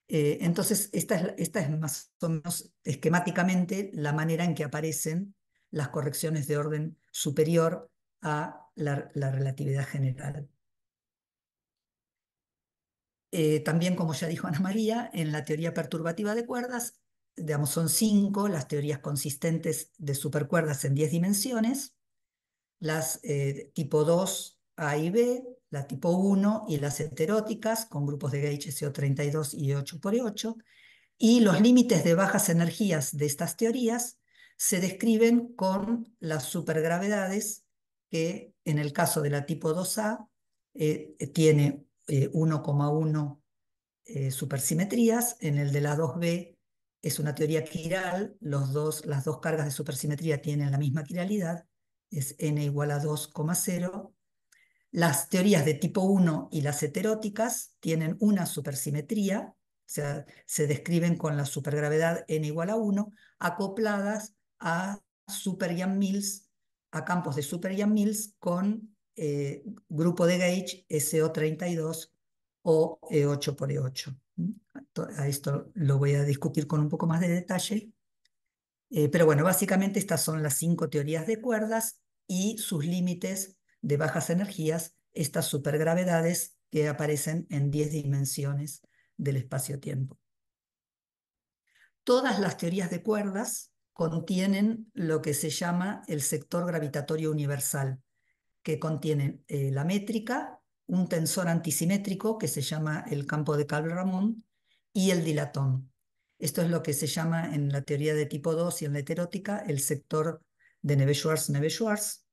eh, entonces esta es más o menos esquemáticamente la manera en que aparecen las correcciones de orden superior a la, relatividad general. Eh, también, como ya dijo Ana María, en la teoría perturbativa de cuerdas, digamos, son cinco las teorías consistentes de supercuerdas en diez dimensiones, las eh, tipo 2 A y B, la tipo 1 y las heteróticas con grupos de Gauge 32 y 8x8, y los límites de bajas energías de estas teorías se describen con las supergravedades que en el caso de la tipo 2A eh, eh, tiene 1,1 eh, supersimetrías, en el de la 2B es una teoría quiral, los dos, las dos cargas de supersimetría tienen la misma quiralidad, es n igual a 2,0. Las teorías de tipo 1 y las heteróticas tienen una supersimetría, o sea, se describen con la supergravedad n igual a 1, acopladas a Super Jan Mills, a campos de Super Jan Mills con eh, grupo de gauge SO32 o e 8 por E8. A esto lo voy a discutir con un poco más de detalle. Eh, pero bueno, básicamente estas son las cinco teorías de cuerdas y sus límites de bajas energías, estas supergravedades que aparecen en 10 dimensiones del espacio-tiempo. Todas las teorías de cuerdas contienen lo que se llama el sector gravitatorio universal, que contienen eh, la métrica, un tensor antisimétrico que se llama el campo de Cable-Ramón y el dilatón. Esto es lo que se llama en la teoría de tipo 2 y en la heterótica el sector de Neve-Schwarz-Neve-Schwarz.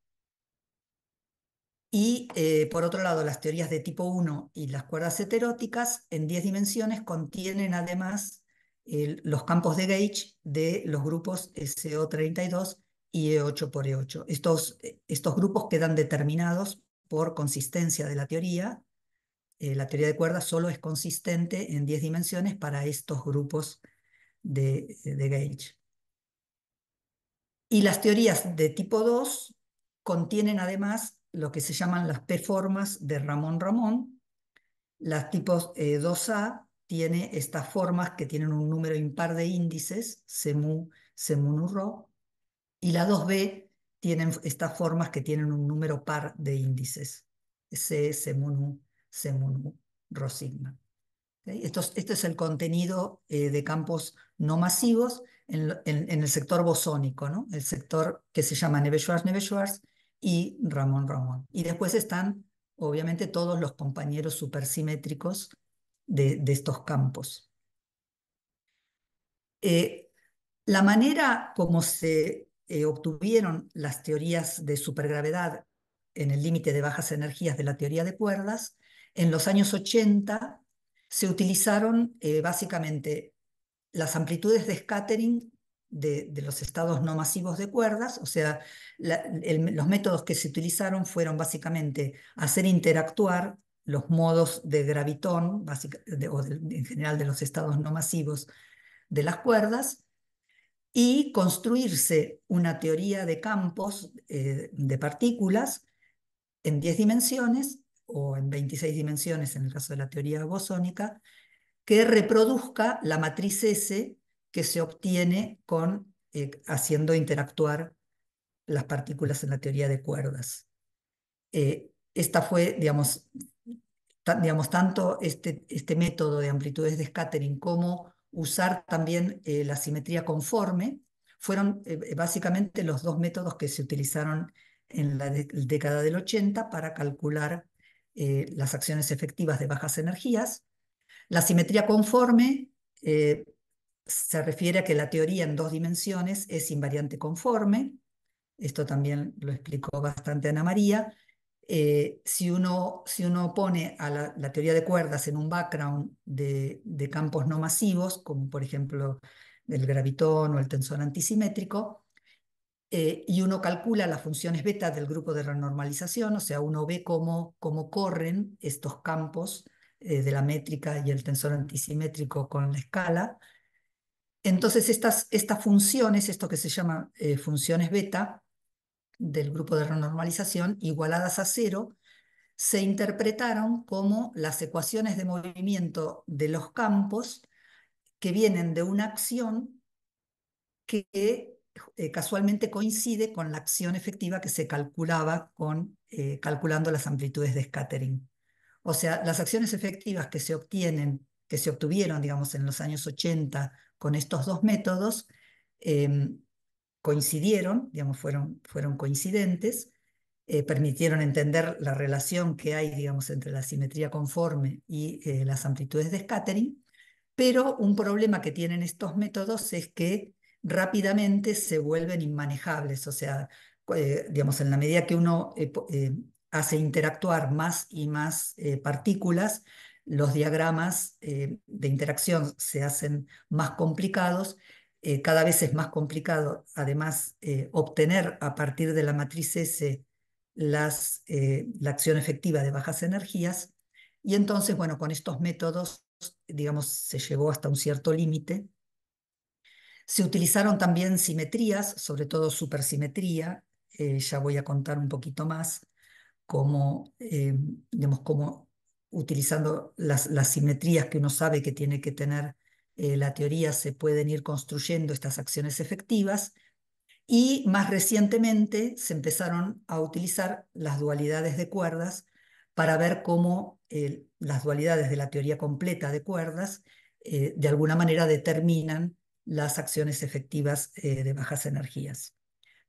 Y eh, por otro lado, las teorías de tipo 1 y las cuerdas heteróticas en 10 dimensiones contienen además los campos de gauge de los grupos SO32 y E8 por E8. Estos, estos grupos quedan determinados por consistencia de la teoría. Eh, la teoría de cuerdas solo es consistente en 10 dimensiones para estos grupos de, gauge. Y las teorías de tipo 2 contienen además lo que se llaman las P-formas de Ramón Ramón, las tipos 2A, eh, tiene estas formas que tienen un número impar de índices, semu, semunu, y la 2b tienen estas formas que tienen un número par de índices, c, semunu, semunu, rho, sigma. Esto, es, este es el contenido eh, de campos no masivos en, el sector bosónico, ¿no? el sector que se llama neve schwarz y Ramón-Ramón. Y después están, obviamente, todos los compañeros supersimétricos de, estos campos. Eh, la manera como se eh, obtuvieron las teorías de supergravedad en el límite de bajas energías de la teoría de cuerdas, en los años 80 se utilizaron eh, básicamente las amplitudes de scattering de, los estados no masivos de cuerdas, o sea, los métodos que se utilizaron fueron básicamente hacer interactuar los modos de gravitón, o en general de los estados no masivos de las cuerdas, y construirse una teoría de campos eh, de partículas en 10 dimensiones o en 26 dimensiones en el caso de la teoría bosónica, que reproduzca la matriz S que se obtiene con, eh, haciendo interactuar las partículas en la teoría de cuerdas. Eh, esta fue, digamos, digamos, tanto este, este, método de amplitudes de scattering como usar también eh, la simetría conforme, fueron eh, eh, básicamente los dos métodos que se utilizaron en la década del 80 para calcular las acciones efectivas de bajas energías. La simetría conforme se refiere a que la teoría en dos dimensiones es invariante conforme. Esto también lo explicó bastante Ana María. Eh, si, uno, si uno pone a la, teoría de cuerdas en un background de, campos no masivos, como por ejemplo el gravitón o el tensor antisimétrico, eh, y uno calcula las funciones beta del grupo de renormalización, o sea, uno ve cómo, corren estos campos eh, de la métrica y el tensor antisimétrico con la escala. Entonces, estas, estas funciones, esto que se llama funciones beta, del grupo de renormalización igualadas a cero, se interpretaron como las ecuaciones de movimiento de los campos que vienen de una acción que eh, casualmente coincide con la acción efectiva que se calculaba con, eh, calculando las amplitudes de scattering. O sea, las acciones efectivas que se obtienen, que se obtuvieron, digamos, en los años 80 con estos dos métodos, em, coincidieron, digamos, fueron, fueron coincidentes, eh, permitieron entender la relación que hay, digamos, entre la simetría conforme y eh, las amplitudes de scattering, pero un problema que tienen estos métodos es que rápidamente se vuelven inmanejables, o sea, eh, digamos, en la medida que uno hace interactuar más y más partículas, los diagramas de interacción se hacen más complicados eh, cada vez es más complicado, además, eh, obtener a partir de la matriz S las, eh, la acción efectiva de bajas energías. Y entonces, bueno, con estos métodos, digamos, se llegó hasta un cierto límite. Se utilizaron también simetrías, sobre todo supersimetría, ya voy a contar un poquito más, como, digamos, como utilizando las, las simetrías que uno sabe que tiene que tener eh, la teoría se pueden ir construyendo estas acciones efectivas y más recientemente se empezaron a utilizar las dualidades de cuerdas para ver cómo eh, las dualidades de la teoría completa de cuerdas eh, de alguna manera determinan las acciones efectivas de bajas energías.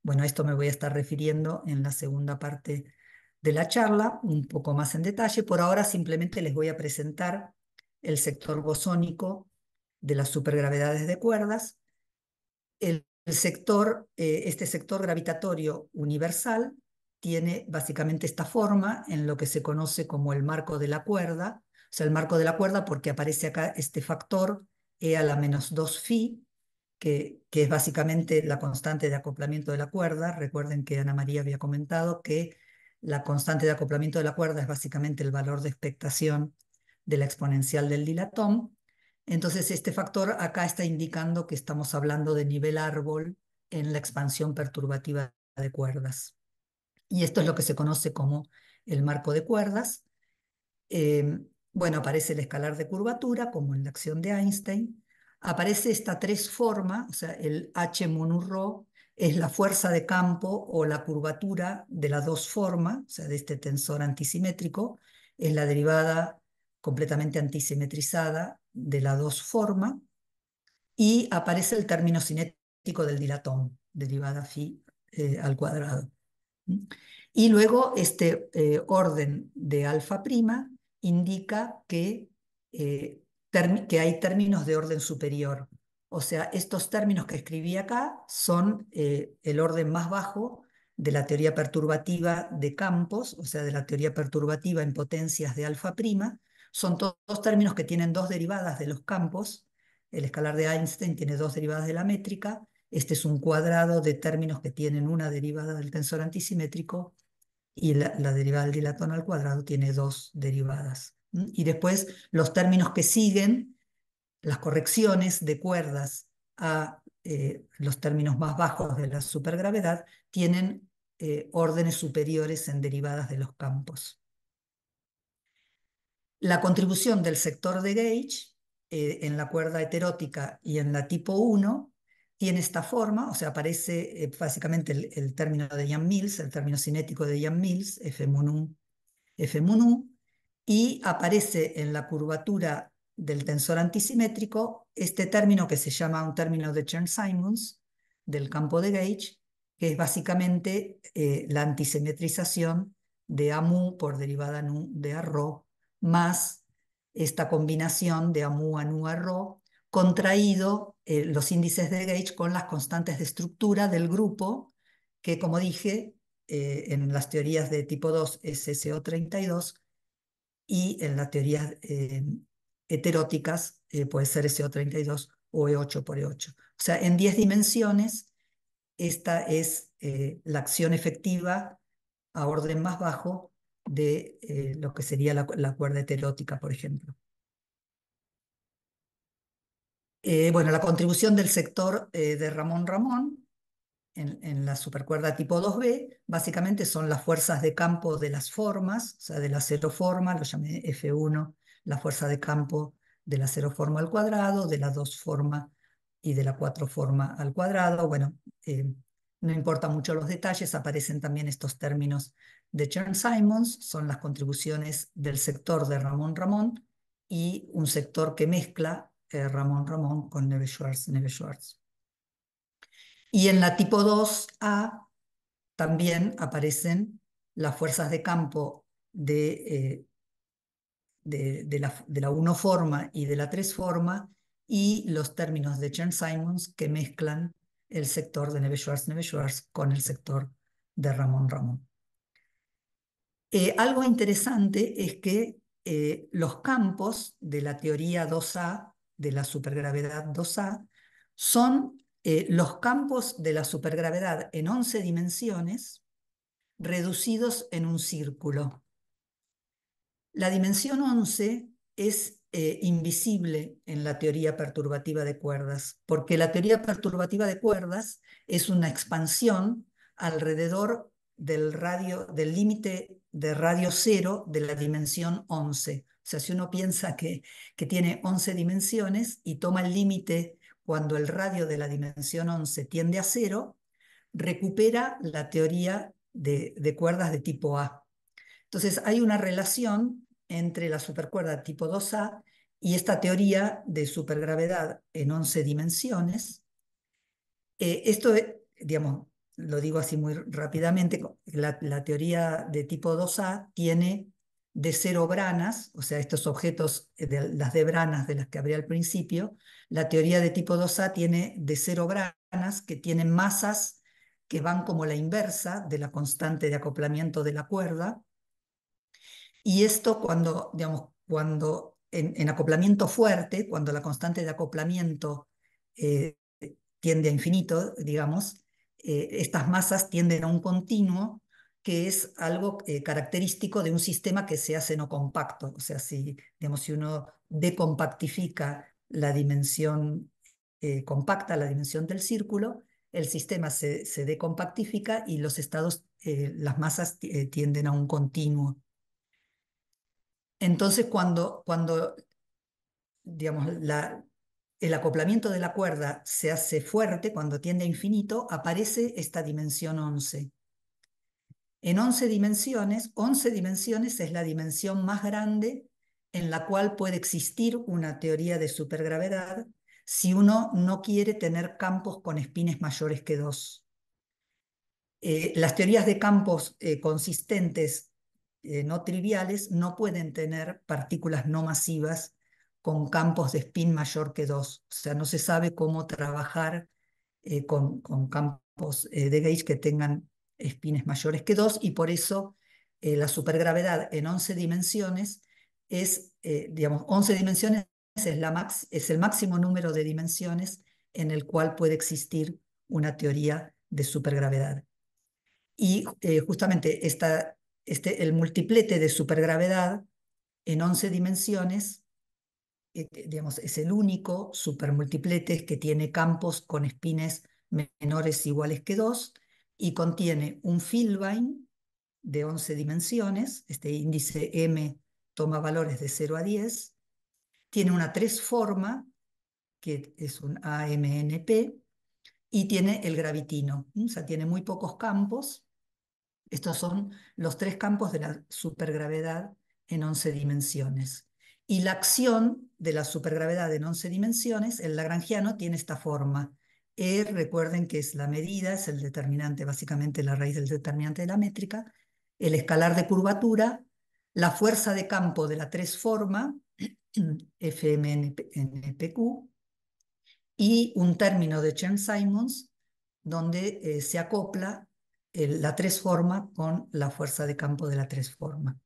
Bueno, a esto me voy a estar refiriendo en la segunda parte de la charla, un poco más en detalle. Por ahora simplemente les voy a presentar el sector bosónico de las supergravedades de cuerdas, el, sector, eh, este sector gravitatorio universal tiene básicamente esta forma en lo que se conoce como el marco de la cuerda, o sea, el marco de la cuerda porque aparece acá este factor e a la menos 2 phi, que, que, es básicamente la constante de acoplamiento de la cuerda. Recuerden que Ana María había comentado que la constante de acoplamiento de la cuerda es básicamente el valor de expectación de la exponencial del dilatón. Entonces, este factor acá está indicando que estamos hablando de nivel árbol en la expansión perturbativa de cuerdas. Y esto es lo que se conoce como el marco de cuerdas. Eh, bueno, aparece el escalar de curvatura, como en la acción de Einstein. Aparece esta tres forma, o sea, el H monurro es la fuerza de campo o la curvatura de la dos formas, o sea, de este tensor antisimétrico, es la derivada completamente antisimetrizada de la dos forma y aparece el término cinético del dilatón, derivada phi eh, al cuadrado. Y luego este eh, orden de alfa prima indica que, eh, que hay términos de orden superior. O sea, estos términos que escribí acá son el orden más bajo de la teoría perturbativa de campos, o sea, de la teoría perturbativa en potencias de alfa prima, son todos términos que tienen dos derivadas de los campos. El escalar de Einstein tiene dos derivadas de la métrica. Este es un cuadrado de términos que tienen una derivada del tensor antisimétrico y la, derivada del dilatón al cuadrado tiene dos derivadas. Y después los términos que siguen, las correcciones de cuerdas a eh, los términos más bajos de la supergravedad, tienen eh, órdenes superiores en derivadas de los campos la contribución del sector de gauge eh, en la cuerda heterótica y en la tipo 1 tiene esta forma, o sea, aparece eh, básicamente el, término de Jan Mills, el término cinético de Jan Mills, F F y aparece en la curvatura del tensor antisimétrico este término que se llama un término de Chern-Simons, del campo de gauge, que es básicamente eh, la antisimetrización de AMU por derivada NU de ARRO más esta combinación de AMU, ANU, ARRO, contraído eh, los índices de Gage con las constantes de estructura del grupo, que como dije, eh, en las teorías de tipo 2 es SO32 y en las teorías eh, heteróticas puede ser SO32 o E8 e por E8. O sea, en 10 dimensiones, esta es la acción efectiva a orden más bajo de eh, lo que sería la, cuerda heterótica, por ejemplo. Eh, bueno, la contribución del sector eh, de Ramón Ramón en, la supercuerda tipo 2B básicamente son las fuerzas de campo de las formas, o sea, de la cero forma, lo llamé F1, la fuerza de campo de la cero forma al cuadrado, de la dos forma y de la cuatro forma al cuadrado. Bueno, no importa mucho los detalles, aparecen también estos términos de Chern Simons, son las contribuciones del sector de Ramón Ramón y un sector que mezcla eh, Ramón Ramón con Neve schwarz Neve schwarz Y en la tipo 2A también aparecen las fuerzas de campo de, eh, de, la, de forma y de la tres forma y los términos de Chern Simons que mezclan el sector de Neve schwarz Neve schwarz con el sector de Ramón Ramón. Eh, algo interesante es que eh, los campos de la teoría 2A, de la supergravedad 2A, son eh, los campos de la supergravedad en 11 dimensiones reducidos en un círculo. La dimensión 11 es invisible en la teoría perturbativa de cuerdas, porque la teoría perturbativa de cuerdas es una expansión alrededor del radio, del límite de radio cero de la dimensión 11. O sea, si uno piensa que, que tiene 11 dimensiones y toma el límite cuando el radio de la dimensión 11 tiende a cero, recupera la teoría de, de cuerdas de tipo A. Entonces, hay una relación entre la supercuerda tipo 2A y esta teoría de supergravedad en 11 dimensiones. Eh, esto, eh, digamos, lo digo así muy rápidamente, la, teoría de tipo 2A tiene de cero branas, o sea, estos objetos, eh, de, las de branas de las que hablé al principio, la teoría de tipo 2A tiene de cero branas que tienen masas que van como la inversa de la constante de acoplamiento de la cuerda. Y esto cuando, digamos, cuando en, acoplamiento fuerte, cuando la constante de acoplamiento eh, tiende a infinito, digamos, eh, estas masas tienden a un continuo que es algo eh, característico de un sistema que se hace no compacto. O sea, si, digamos, si uno decompactifica la dimensión eh, compacta, la dimensión del círculo, el sistema se, se decompactifica y los estados, las masas tienden a un continuo. Entonces, cuando, cuando digamos, la, el acoplamiento de la cuerda se hace fuerte cuando tiende a infinito, aparece esta dimensión 11. En 11 dimensiones, 11 dimensiones es la dimensión más grande en la cual puede existir una teoría de supergravedad si uno no quiere tener campos con espines mayores que 2. Eh, las teorías de campos eh, consistentes, eh, no triviales, no pueden tener partículas no masivas con campos de spin mayor que 2. O sea, no se sabe cómo trabajar eh, con, campos eh, de gauge que tengan spines mayores que 2 y por eso eh, la supergravedad en 11 dimensiones es, digamos, 11 dimensiones es, la max, es el máximo número de dimensiones en el cual puede existir una teoría de supergravedad. Y justamente este, el multiplete de supergravedad en 11 dimensiones eh, eh, es el único supermultiplete que tiene campos con espines menores iguales que 2 y contiene un fillbain de 11 dimensiones, este índice M toma valores de 0 a 10, tiene una tres forma, que es un AMNP, y tiene el gravitino, o sea, tiene muy pocos campos. Estos son los tres campos de la supergravedad en 11 dimensiones. Y la acción de la supergravedad en 11 dimensiones, el lagrangiano tiene esta forma. E, recuerden que es la medida, es el determinante, básicamente la raíz del determinante de la métrica, el escalar de curvatura, la fuerza de campo de la tres forma, FMNPQ, y un término de Chern-Simons, donde eh, se acopla la tres forma con la fuerza de campo de la tres forma.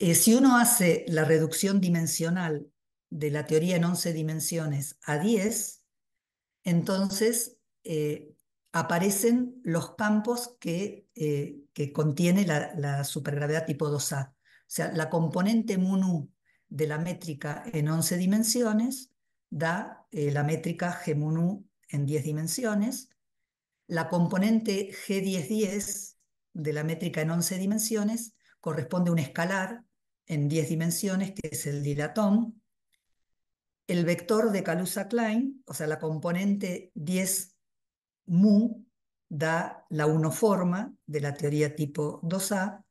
Eh, si uno hace la reducción dimensional de la teoría en 11 dimensiones a 10, entonces eh, aparecen los campos que, eh, que contiene la, supergravedad tipo 2A. O sea, la componente mu de la métrica en 11 dimensiones da la métrica g en 10 dimensiones. La componente G1010 de la métrica en 11 dimensiones corresponde a un escalar en 10 dimensiones, que es el dilatón, el vector de Calusa-Klein, o sea, la componente 10 mu da la unoforma de la teoría tipo 2A,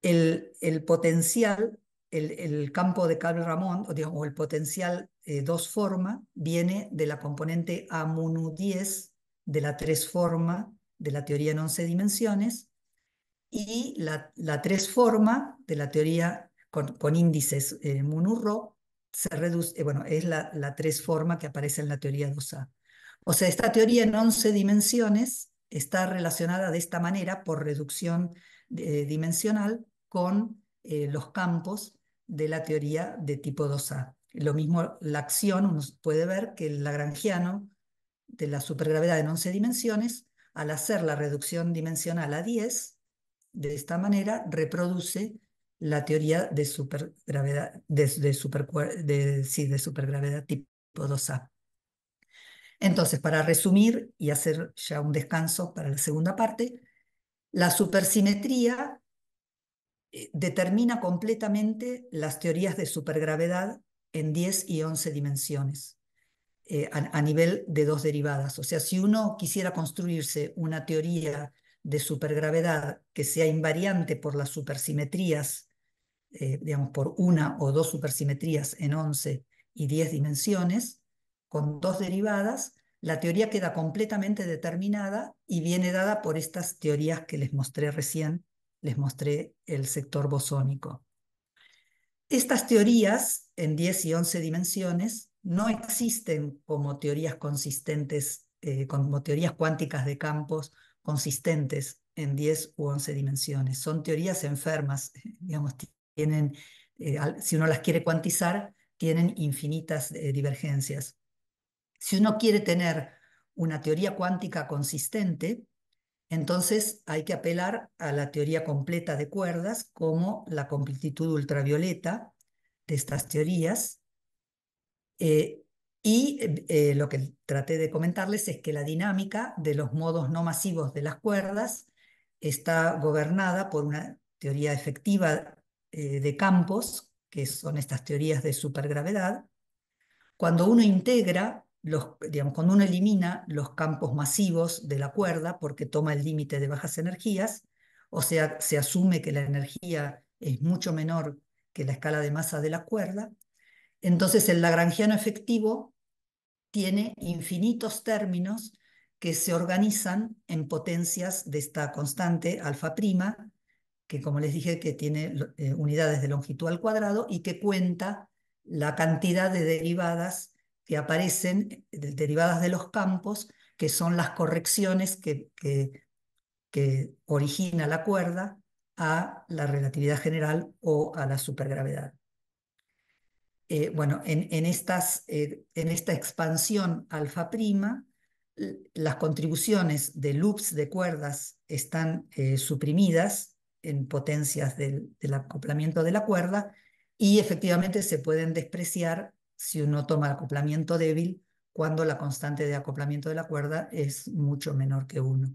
el, potencial, el, campo de cable Ramón, o digamos, el potencial eh, dos forma, viene de la componente A mu nu 10 de la tres forma de la teoría en 11 dimensiones, y la, tres forma de la teoría con, índices eh, Munurro se reduce, eh, bueno, es la, tres forma que aparece en la teoría 2A. O sea, esta teoría en 11 dimensiones está relacionada de esta manera por reducción eh, dimensional con los campos de la teoría de tipo 2A. Lo mismo la acción, uno puede ver que el lagrangiano de la supergravedad en 11 dimensiones, al hacer la reducción dimensional a 10, de esta manera reproduce la teoría de supergravedad, super, de, supergravedad tipo 2A. Entonces, para resumir y hacer ya un descanso para la segunda parte, la supersimetría eh, determina completamente las teorías de supergravedad en 10 y 11 dimensiones eh, a, nivel de dos derivadas. O sea, si uno quisiera construirse una teoría de supergravedad que sea invariante por las supersimetrías, eh, digamos, por una o dos supersimetrías en 11 y 10 dimensiones, con dos derivadas, la teoría queda completamente determinada y viene dada por estas teorías que les mostré recién, les mostré el sector bosónico. Estas teorías en 10 y 11 dimensiones no existen como teorías consistentes, eh, como teorías cuánticas de campos consistentes en 10 u 11 dimensiones. Son teorías enfermas, digamos, tienen, eh, si uno las quiere cuantizar, tienen infinitas eh, divergencias. Si uno quiere tener una teoría cuántica consistente, entonces hay que apelar a la teoría completa de cuerdas como la completitud ultravioleta de estas teorías, eh, y eh, lo que traté de comentarles es que la dinámica de los modos no masivos de las cuerdas está gobernada por una teoría efectiva eh, de campos, que son estas teorías de supergravedad. Cuando uno integra, los, digamos, cuando uno elimina los campos masivos de la cuerda porque toma el límite de bajas energías, o sea, se asume que la energía es mucho menor que la escala de masa de la cuerda, entonces el lagrangiano efectivo tiene infinitos términos que se organizan en potencias de esta constante alfa prima, que como les dije que tiene eh, unidades de longitud al cuadrado y que cuenta la cantidad de derivadas que aparecen, derivadas de los campos, que son las correcciones que origina la cuerda a la relatividad general o a la supergravedad. Eh, bueno, en, estas, eh, en esta expansión alfa prima, las contribuciones de loops de cuerdas están eh, suprimidas en potencias del, del, acoplamiento de la cuerda y efectivamente se pueden despreciar si uno toma acoplamiento débil cuando la constante de acoplamiento de la cuerda es mucho menor que 1.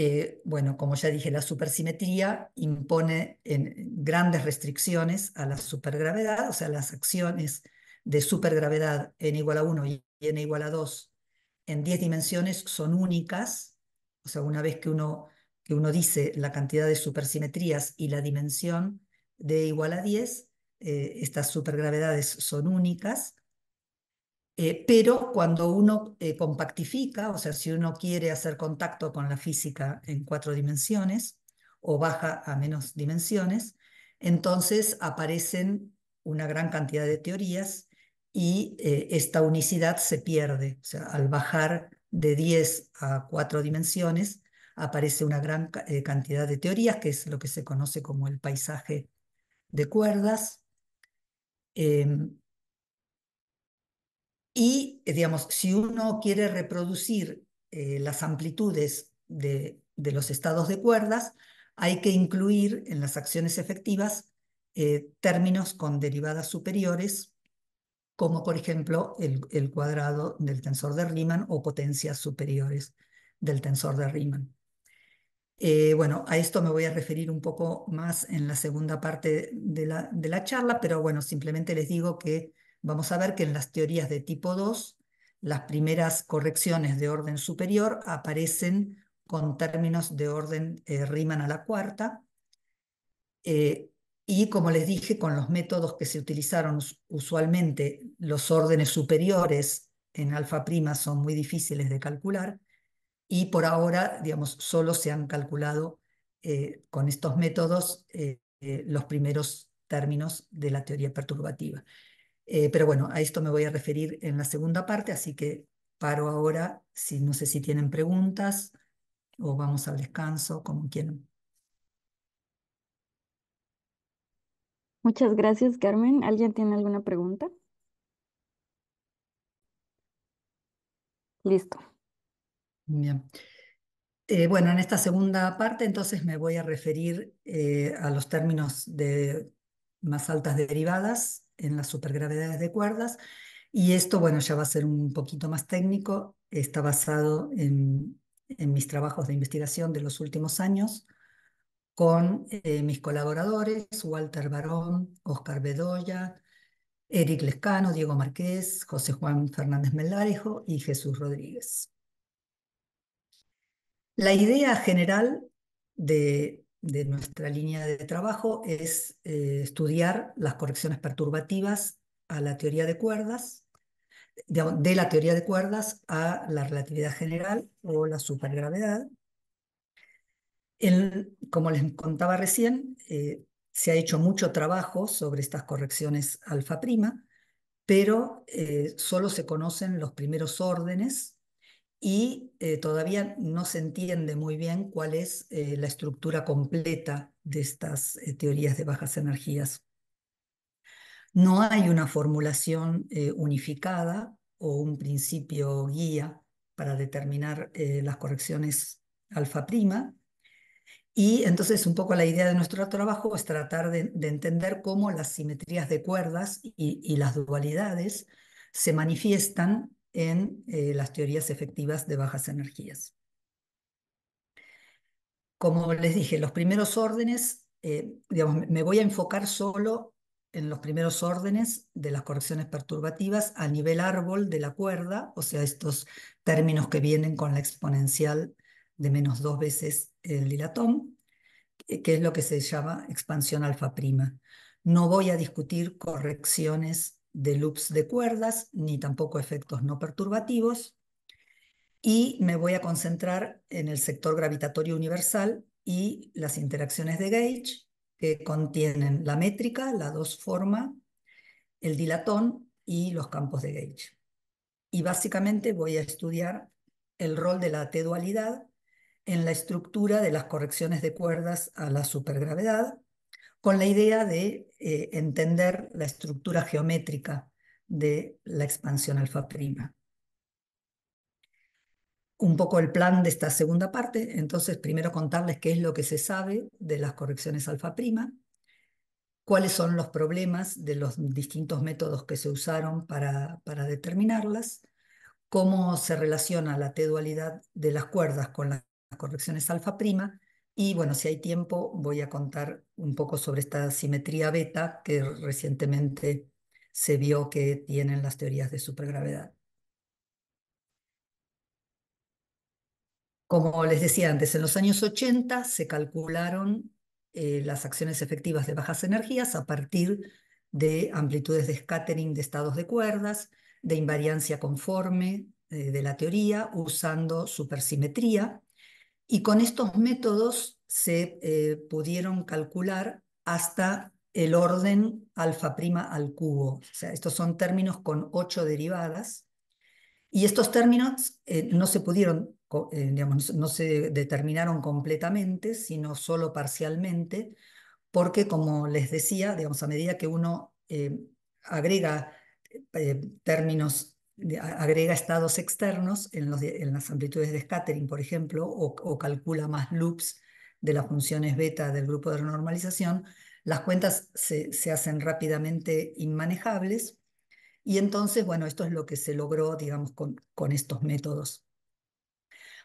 Eh, bueno, como ya dije, la supersimetría impone grandes restricciones a la supergravedad, o sea, las acciones de supergravedad en igual a 1 y en igual a 2 en 10 dimensiones son únicas, o sea, una vez que uno, que uno dice la cantidad de supersimetrías y la dimensión de igual a 10, eh, estas supergravedades son únicas eh, pero cuando uno eh, compactifica, o sea, si uno quiere hacer contacto con la física en cuatro dimensiones o baja a menos dimensiones, entonces aparecen una gran cantidad de teorías y eh, esta unicidad se pierde. O sea, al bajar de 10 a cuatro dimensiones, aparece una gran cantidad de teorías, que es lo que se conoce como el paisaje de cuerdas. Em, y, eh, digamos, si uno quiere reproducir eh, las amplitudes de, los estados de cuerdas, hay que incluir en las acciones efectivas eh, términos con derivadas superiores, como por ejemplo el, cuadrado del tensor de Riemann o potencias superiores del tensor de Riemann. bueno, a esto me voy a referir un poco más en la segunda parte de la, de la charla, pero bueno, simplemente les digo que vamos a ver que en las teorías de tipo 2, las primeras correcciones de orden superior aparecen con términos de orden eh, Riemann a la cuarta. Eh, y como les dije, con los métodos que se utilizaron usualmente, los órdenes superiores en alfa prima son muy difíciles de calcular y por ahora, digamos, solo se han calculado eh, con estos métodos los primeros términos de la teoría perturbativa. Eh, pero bueno, a esto me voy a referir en la segunda parte, así que paro ahora, si no sé si tienen preguntas o vamos al descanso, como quieran. Muchas gracias, Carmen. ¿Alguien tiene alguna pregunta? Listo. Bien. Eh, bueno, en esta segunda parte entonces me voy a referir eh, a los términos de más altas derivadas, en las supergravedades de cuerdas. Y esto, bueno, ya va a ser un poquito más técnico, está basado en, mis trabajos de investigación de los últimos años con eh, mis colaboradores, Walter Barón, Oscar Bedoya, Eric Lescano, Diego Marqués, José Juan Fernández Melarejo y Jesús Rodríguez. La idea general de, de nuestra línea de trabajo es eh, estudiar las correcciones perturbativas a la teoría de cuerdas, de, la teoría de cuerdas a la relatividad general o la supergravedad. como les contaba recién, eh, se ha hecho mucho trabajo sobre estas correcciones alfa prima, pero eh, solo se conocen los primeros órdenes y eh, todavía no se entiende muy bien cuál es eh, la estructura completa de estas eh, teorías de bajas energías. No hay una formulación unificada o un principio guía para determinar las correcciones alfa prima. Y entonces un poco la idea de nuestro trabajo es tratar de, entender cómo las simetrías de cuerdas y las dualidades se manifiestan en eh, las teorías efectivas de bajas energías. Como les dije, los primeros órdenes, eh, digamos, me voy a enfocar solo en los primeros órdenes de las correcciones perturbativas a nivel árbol de la cuerda, o sea, estos términos que vienen con la exponencial de menos dos veces el dilatón, que es lo que se llama expansión alfa prima. No voy a discutir correcciones de loops de cuerdas, ni tampoco efectos no perturbativos. Y me voy a concentrar en el sector gravitatorio universal y las interacciones de gauge, que contienen la métrica, la dos forma, el dilatón y los campos de gauge. Y básicamente voy a estudiar el rol de la T-dualidad en la estructura de las correcciones de cuerdas a la supergravedad con la idea de eh, entender la estructura geométrica de la expansión alfa prima. Un poco el plan de esta segunda parte, entonces primero contarles qué es lo que se sabe de las correcciones alfa prima, cuáles son los problemas de los distintos métodos que se usaron para, para determinarlas, cómo se relaciona la T-dualidad de las cuerdas con las correcciones alfa prima y bueno, si hay tiempo, voy a contar un poco sobre esta simetría beta que recientemente se vio que tienen las teorías de supergravedad. Como les decía antes, en los años 80 se calcularon eh, las acciones efectivas de bajas energías a partir de amplitudes de scattering de estados de cuerdas, de invariancia conforme eh, de la teoría, usando supersimetría, y con estos métodos se eh, pudieron calcular hasta el orden alfa prima al cubo. O sea, estos son términos con ocho derivadas. Y estos términos eh, no se pudieron, eh, digamos, no se determinaron completamente, sino solo parcialmente, porque como les decía, digamos, a medida que uno agrega términos agrega estados externos en, las amplitudes de scattering, por ejemplo, o, calcula más loops de las funciones beta del grupo de normalización, las cuentas se, hacen rápidamente inmanejables. Y entonces, bueno, esto es lo que se logró, digamos, con, estos métodos.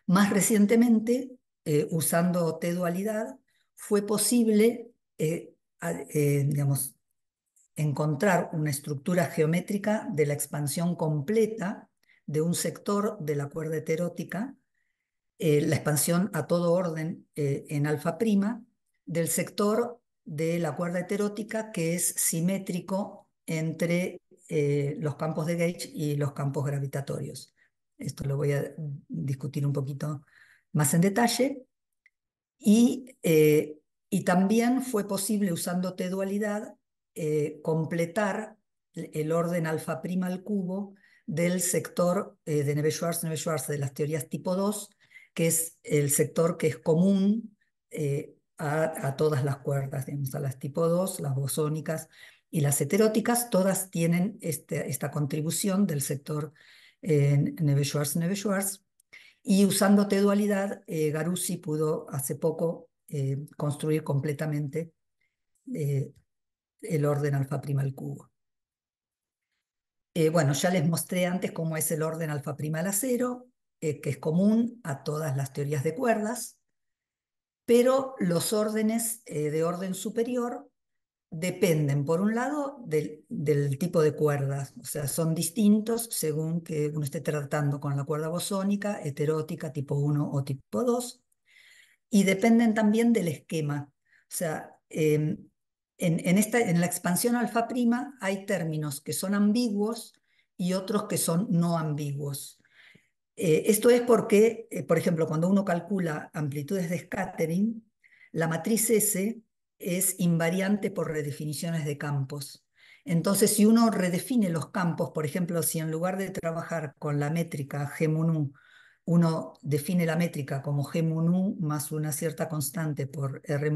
Más recientemente, eh, usando T-dualidad, fue posible, eh, eh, digamos, encontrar una estructura geométrica de la expansión completa de un sector de la cuerda heterótica, eh, la expansión a todo orden eh, en alfa prima del sector de la cuerda heterótica que es simétrico entre eh, los campos de gauge y los campos gravitatorios. Esto lo voy a discutir un poquito más en detalle. Y, y también fue posible usando T-dualidad eh, completar el orden alfa prima al cubo del sector eh, de Neve-Schwarz, Neve de las teorías tipo 2, que es el sector que es común eh, a, todas las cuerdas, digamos, a las tipo 2, las bosónicas y las heteróticas, todas tienen este, esta contribución del sector en Neve-Schwarz-Neve-Schwarz. Y usando T-dualidad, Garusi pudo hace poco construir completamente el orden alfa prima al cubo. Eh, bueno, ya les mostré antes cómo es el orden alfa prima al acero, eh, que es común a todas las teorías de cuerdas, pero los órdenes eh, de orden superior dependen, por un lado, del, tipo de cuerdas, o sea, son distintos según que uno esté tratando con la cuerda bosónica, heterótica, tipo 1 o tipo 2, y dependen también del esquema. O sea, em, en, esta, la expansión alfa prima hay términos que son ambiguos y otros que son no ambiguos. Eh, esto es porque, eh, por ejemplo, cuando uno calcula amplitudes de scattering, la matriz S es invariante por redefiniciones de campos. Entonces, si uno redefine los campos, por ejemplo, si en lugar de trabajar con la métrica G uno define la métrica como G más una cierta constante por R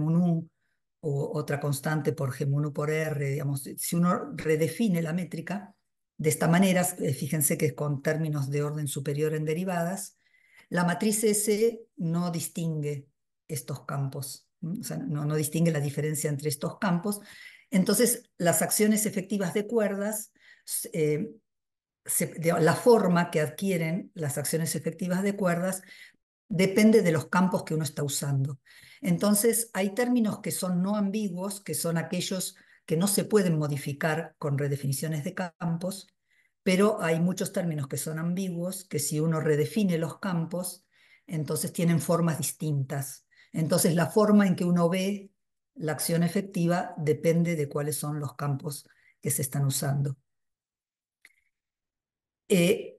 o otra constante por G1 por R, digamos, si uno redefine la métrica de esta manera, eh, fíjense que es con términos de orden superior en derivadas, la matriz S no distingue estos campos, o sea, no, distingue la diferencia entre estos campos. Entonces, las acciones efectivas de cuerdas, eh, la forma que adquieren las acciones efectivas de cuerdas depende de los campos que uno está usando. Entonces, hay términos que son no ambiguos, que son aquellos que no se pueden modificar con redefiniciones de campos, pero hay muchos términos que son ambiguos, que si uno redefine los campos, entonces tienen formas distintas. Entonces, la forma en que uno ve la acción efectiva depende de cuáles son los campos que se están usando. Eh,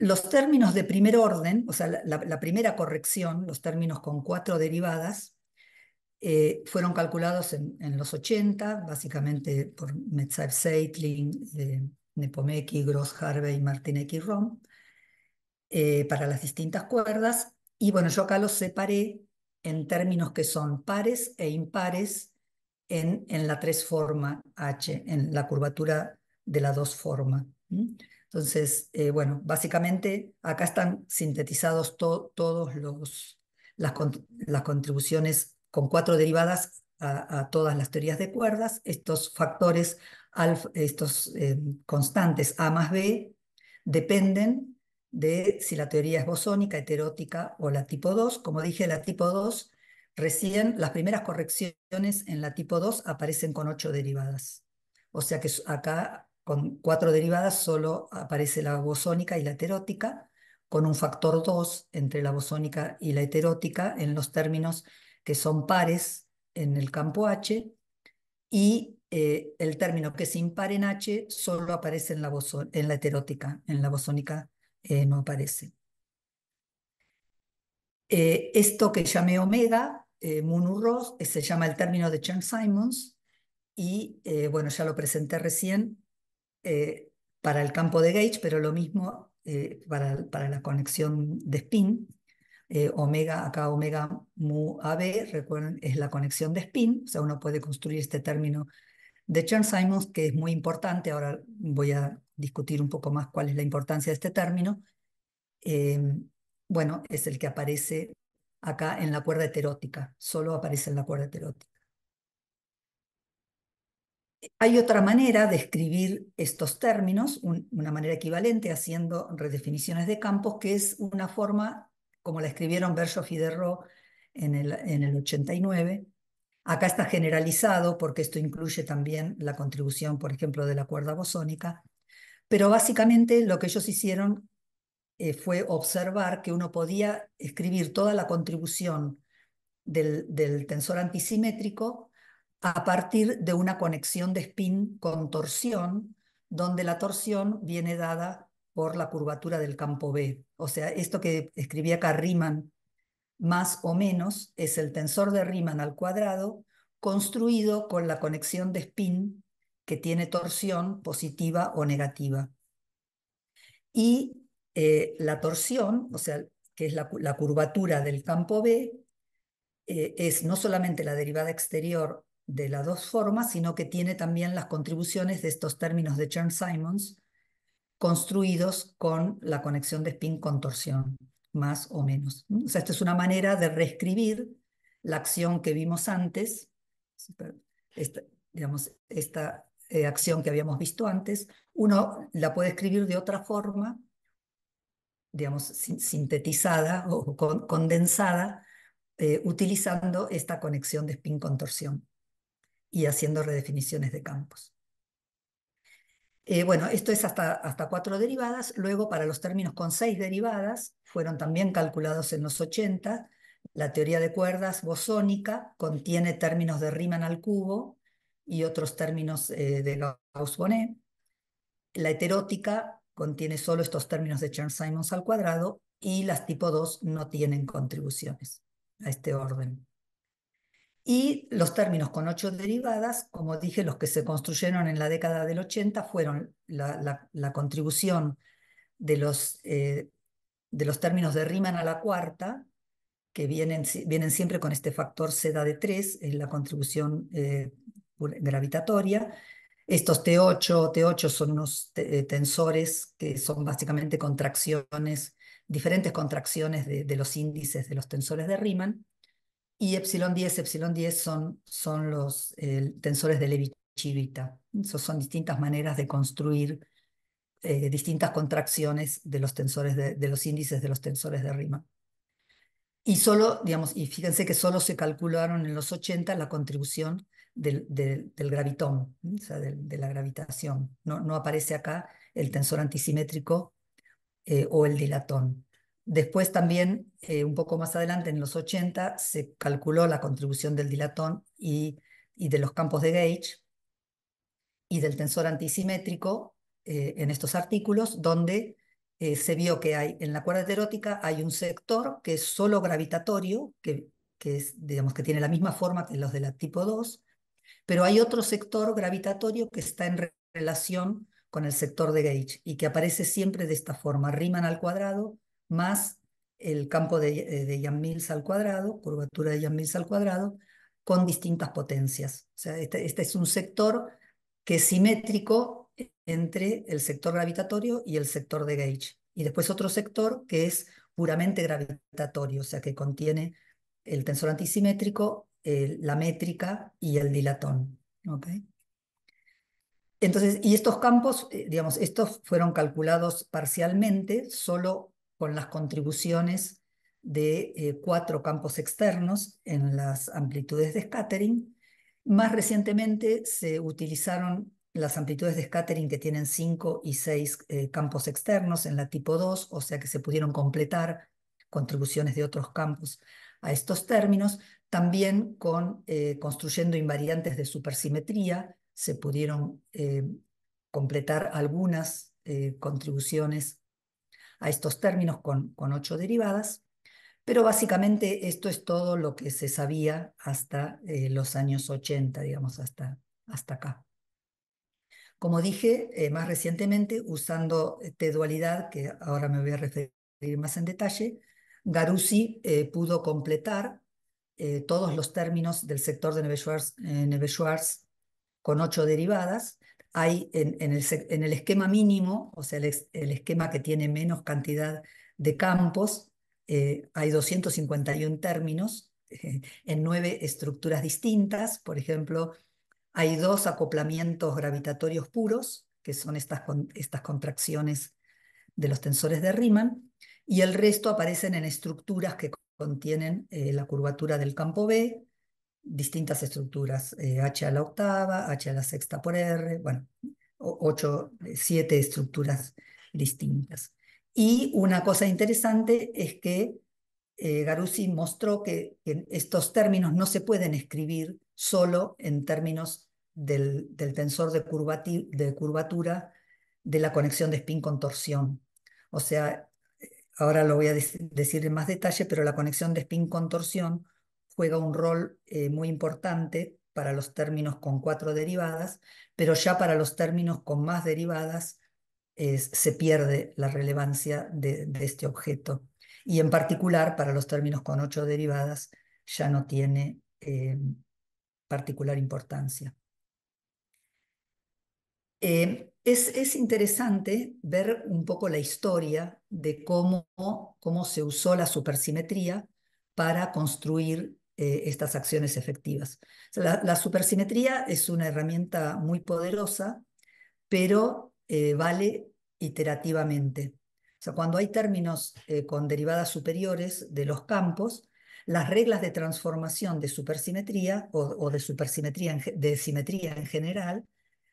los términos de primer orden, o sea, la, primera corrección, los términos con cuatro derivadas, eh, fueron calculados en, los 80, básicamente por Metzav Seitling, eh, Nepomeki, Gross, Harvey, Martinek y Rom, eh, para las distintas cuerdas. Y bueno, yo acá los separé en términos que son pares e impares en, la tres forma H, en la curvatura de la dos forma. Entonces, eh, bueno, básicamente acá están sintetizados todas todos los, las, contribuciones con cuatro derivadas a, todas las teorías de cuerdas, estos factores, estos eh, constantes A más B, dependen de si la teoría es bosónica, heterótica o la tipo 2. Como dije, la tipo 2, recién las primeras correcciones en la tipo 2 aparecen con ocho derivadas. O sea que acá con cuatro derivadas solo aparece la bosónica y la heterótica, con un factor 2 entre la bosónica y la heterótica en los términos que son pares en el campo H y eh, el término que es impar en H solo aparece en la, en la heterótica, en la bosónica eh, no aparece. Eh, esto que llamé omega, eh, se llama el término de Chern-Simons y bueno, ya lo presenté recién, eh, para el campo de gauge, pero lo mismo eh, para, la conexión de spin. Eh, omega, acá omega mu AB, recuerden, es la conexión de spin, o sea, uno puede construir este término de Chern-Simons, que es muy importante, ahora voy a discutir un poco más cuál es la importancia de este término. bueno, es el que aparece acá en la cuerda heterótica, solo aparece en la cuerda heterótica. Hay otra manera de escribir estos términos, una manera equivalente haciendo redefiniciones de campos, que es una forma como la escribieron y y en el, en el 89. Acá está generalizado porque esto incluye también la contribución, por ejemplo, de la cuerda bosónica, pero básicamente lo que ellos hicieron eh, fue observar que uno podía escribir toda la contribución del tensor antisimétrico a partir de una conexión de spin con torsión, donde la torsión viene dada por la curvatura del campo B. O sea, esto que escribía acá Riemann, más o menos, es el tensor de Riemann al cuadrado construido con la conexión de spin que tiene torsión positiva o negativa. Y eh, la torsión, o sea, que es la, curvatura del campo B, eh, es no solamente la derivada exterior de las dos formas, sino que tiene también las contribuciones de estos términos de Chern-Simons construidos con la conexión de spin contorsión más o menos. O sea, esta es una manera de reescribir la acción que vimos antes, esta, digamos, esta eh, acción que habíamos visto antes, uno la puede escribir de otra forma, digamos, sintetizada o condensada, eh, utilizando esta conexión de spin contorsión y haciendo redefiniciones de campos. Eh, bueno, esto es hasta, hasta cuatro derivadas. Luego, para los términos con seis derivadas, fueron también calculados en los 80. La teoría de cuerdas bosónica contiene términos de Riemann al cubo y otros términos eh, de Gauss-Bonnet. La heterótica contiene solo estos términos de Chern-Simons al cuadrado y las tipo 2 no tienen contribuciones a este orden. Y los términos con ocho derivadas, como dije, los que se construyeron en la década del 80 fueron la, contribución de los, eh, de los términos de Riemann a la cuarta, que vienen, vienen siempre con este factor seda de 3, es la contribución eh, gravitatoria. Estos T8, t son unos eh, tensores que son básicamente contracciones, diferentes contracciones de los índices de los tensores de Riemann y epsilon 10, epsilon 10 son, son los tensores de Levi-Civita. Son distintas maneras de construir eh, distintas contracciones de los tensores de, los índices de los tensores de rima. Y solo, digamos, y fíjense que solo se calcularon en los 80 la contribución del, gravitón, o sea, de, la gravitación. No, no aparece acá el tensor antisimétrico eh, o el dilatón. Después también, eh, un poco más adelante, en los 80, se calculó la contribución del dilatón y, de los campos de gauge y del tensor antisimétrico eh, en estos artículos, donde eh, se vio que hay en la cuerda heterótica hay un sector que es solo gravitatorio, que, es, digamos, que tiene la misma forma que los de la tipo 2, pero hay otro sector gravitatorio que está en relación con el sector de gauge y que aparece siempre de esta forma, Riemann al cuadrado más el campo de, de Jan al cuadrado, curvatura de Jan Mills al cuadrado, con distintas potencias. O sea, este, este, es un sector que es simétrico entre el sector gravitatorio y el sector de gauge. Y después otro sector que es puramente gravitatorio, o sea, que contiene el tensor antisimétrico, la métrica y el dilatón. Entonces, y estos campos, eh, digamos, estos fueron calculados parcialmente, solo con las contribuciones de eh, cuatro campos externos en las amplitudes de scattering. Más recientemente se utilizaron las amplitudes de scattering que tienen cinco y seis eh, campos externos en la tipo 2, o sea que se pudieron completar contribuciones de otros campos a estos términos, también con eh, construyendo invariantes de supersimetría, se pudieron completar algunas contribuciones a estos términos con, ocho derivadas, pero básicamente esto es todo lo que se sabía hasta eh, los años 80, digamos, hasta, hasta acá. Como dije eh, más recientemente, usando eh, T-dualidad, que ahora me voy a referir más en detalle, Garusi pudo completar todos los términos del sector de neve con ocho derivadas, hay en, el, esquema mínimo, o sea, el, esquema que tiene menos cantidad de campos, eh, hay 251 términos eh, en nueve estructuras distintas. Por ejemplo, hay dos acoplamientos gravitatorios puros, que son estas, contracciones de los tensores de Riemann, y el resto aparecen en estructuras que contienen eh, la curvatura del campo B, distintas estructuras, eh, H a la octava, H a la sexta por R, bueno, ocho, eh, siete estructuras distintas. Y una cosa interesante es que eh, Garusi mostró que, estos términos no se pueden escribir solo en términos del, tensor de, de curvatura de la conexión de spin con torsión. O sea, ahora lo voy a decir en más detalle, pero la conexión de spin-contorsión con juega un rol eh, muy importante para los términos con cuatro derivadas, pero ya para los términos con más derivadas se pierde la relevancia de, este objeto. Y en particular para los términos con ocho derivadas ya no tiene eh, particular importancia. Eh, es, interesante ver un poco la historia de cómo, cómo se usó la supersimetría para construir eh, estas acciones efectivas. la, supersimetría es una herramienta muy poderosa, pero eh, vale iterativamente. cuando hay términos eh, con derivadas superiores de los campos, las reglas de transformación de supersimetría o, de supersimetría de simetría en general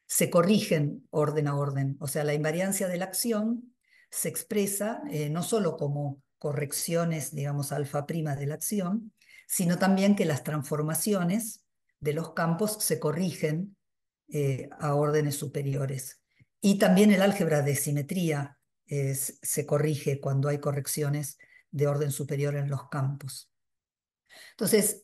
se corrigen orden a orden. O sea, la invariancia de la acción se expresa no solo como correcciones, digamos, alfa prima de la acción, sino también que las transformaciones de los campos se corrigen eh, a órdenes superiores. Y también el álgebra de simetría eh, se corrige cuando hay correcciones de orden superior en los campos. Entonces,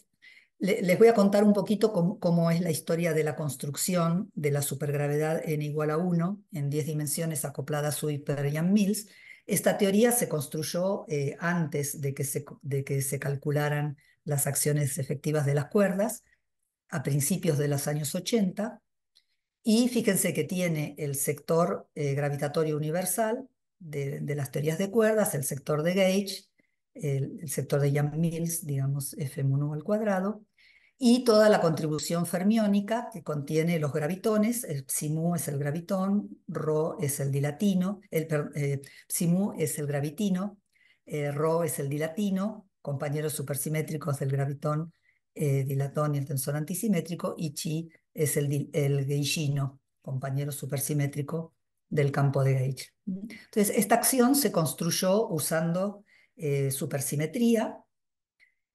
les voy a contar un poquito cómo, es la historia de la construcción de la supergravedad en igual a 1, en 10 dimensiones acoplada a su y Mills. Esta teoría se construyó eh, antes de que de que se calcularan las acciones efectivas de las cuerdas a principios de los años 80. Y fíjense que tiene el sector eh, gravitatorio universal de, las teorías de cuerdas, el sector de Gage, el, sector de Jan Mills, digamos F1 al cuadrado, y toda la contribución fermiónica que contiene los gravitones, el psimu es el gravitón, rho es el dilatino, el eh, psimu es el gravitino, eh, rho es el dilatino, compañeros supersimétricos del gravitón, eh, dilatón y el tensor antisimétrico, y chi es el, el compañero supersimétrico del campo de Gage. Entonces, esta acción se construyó usando eh, supersimetría.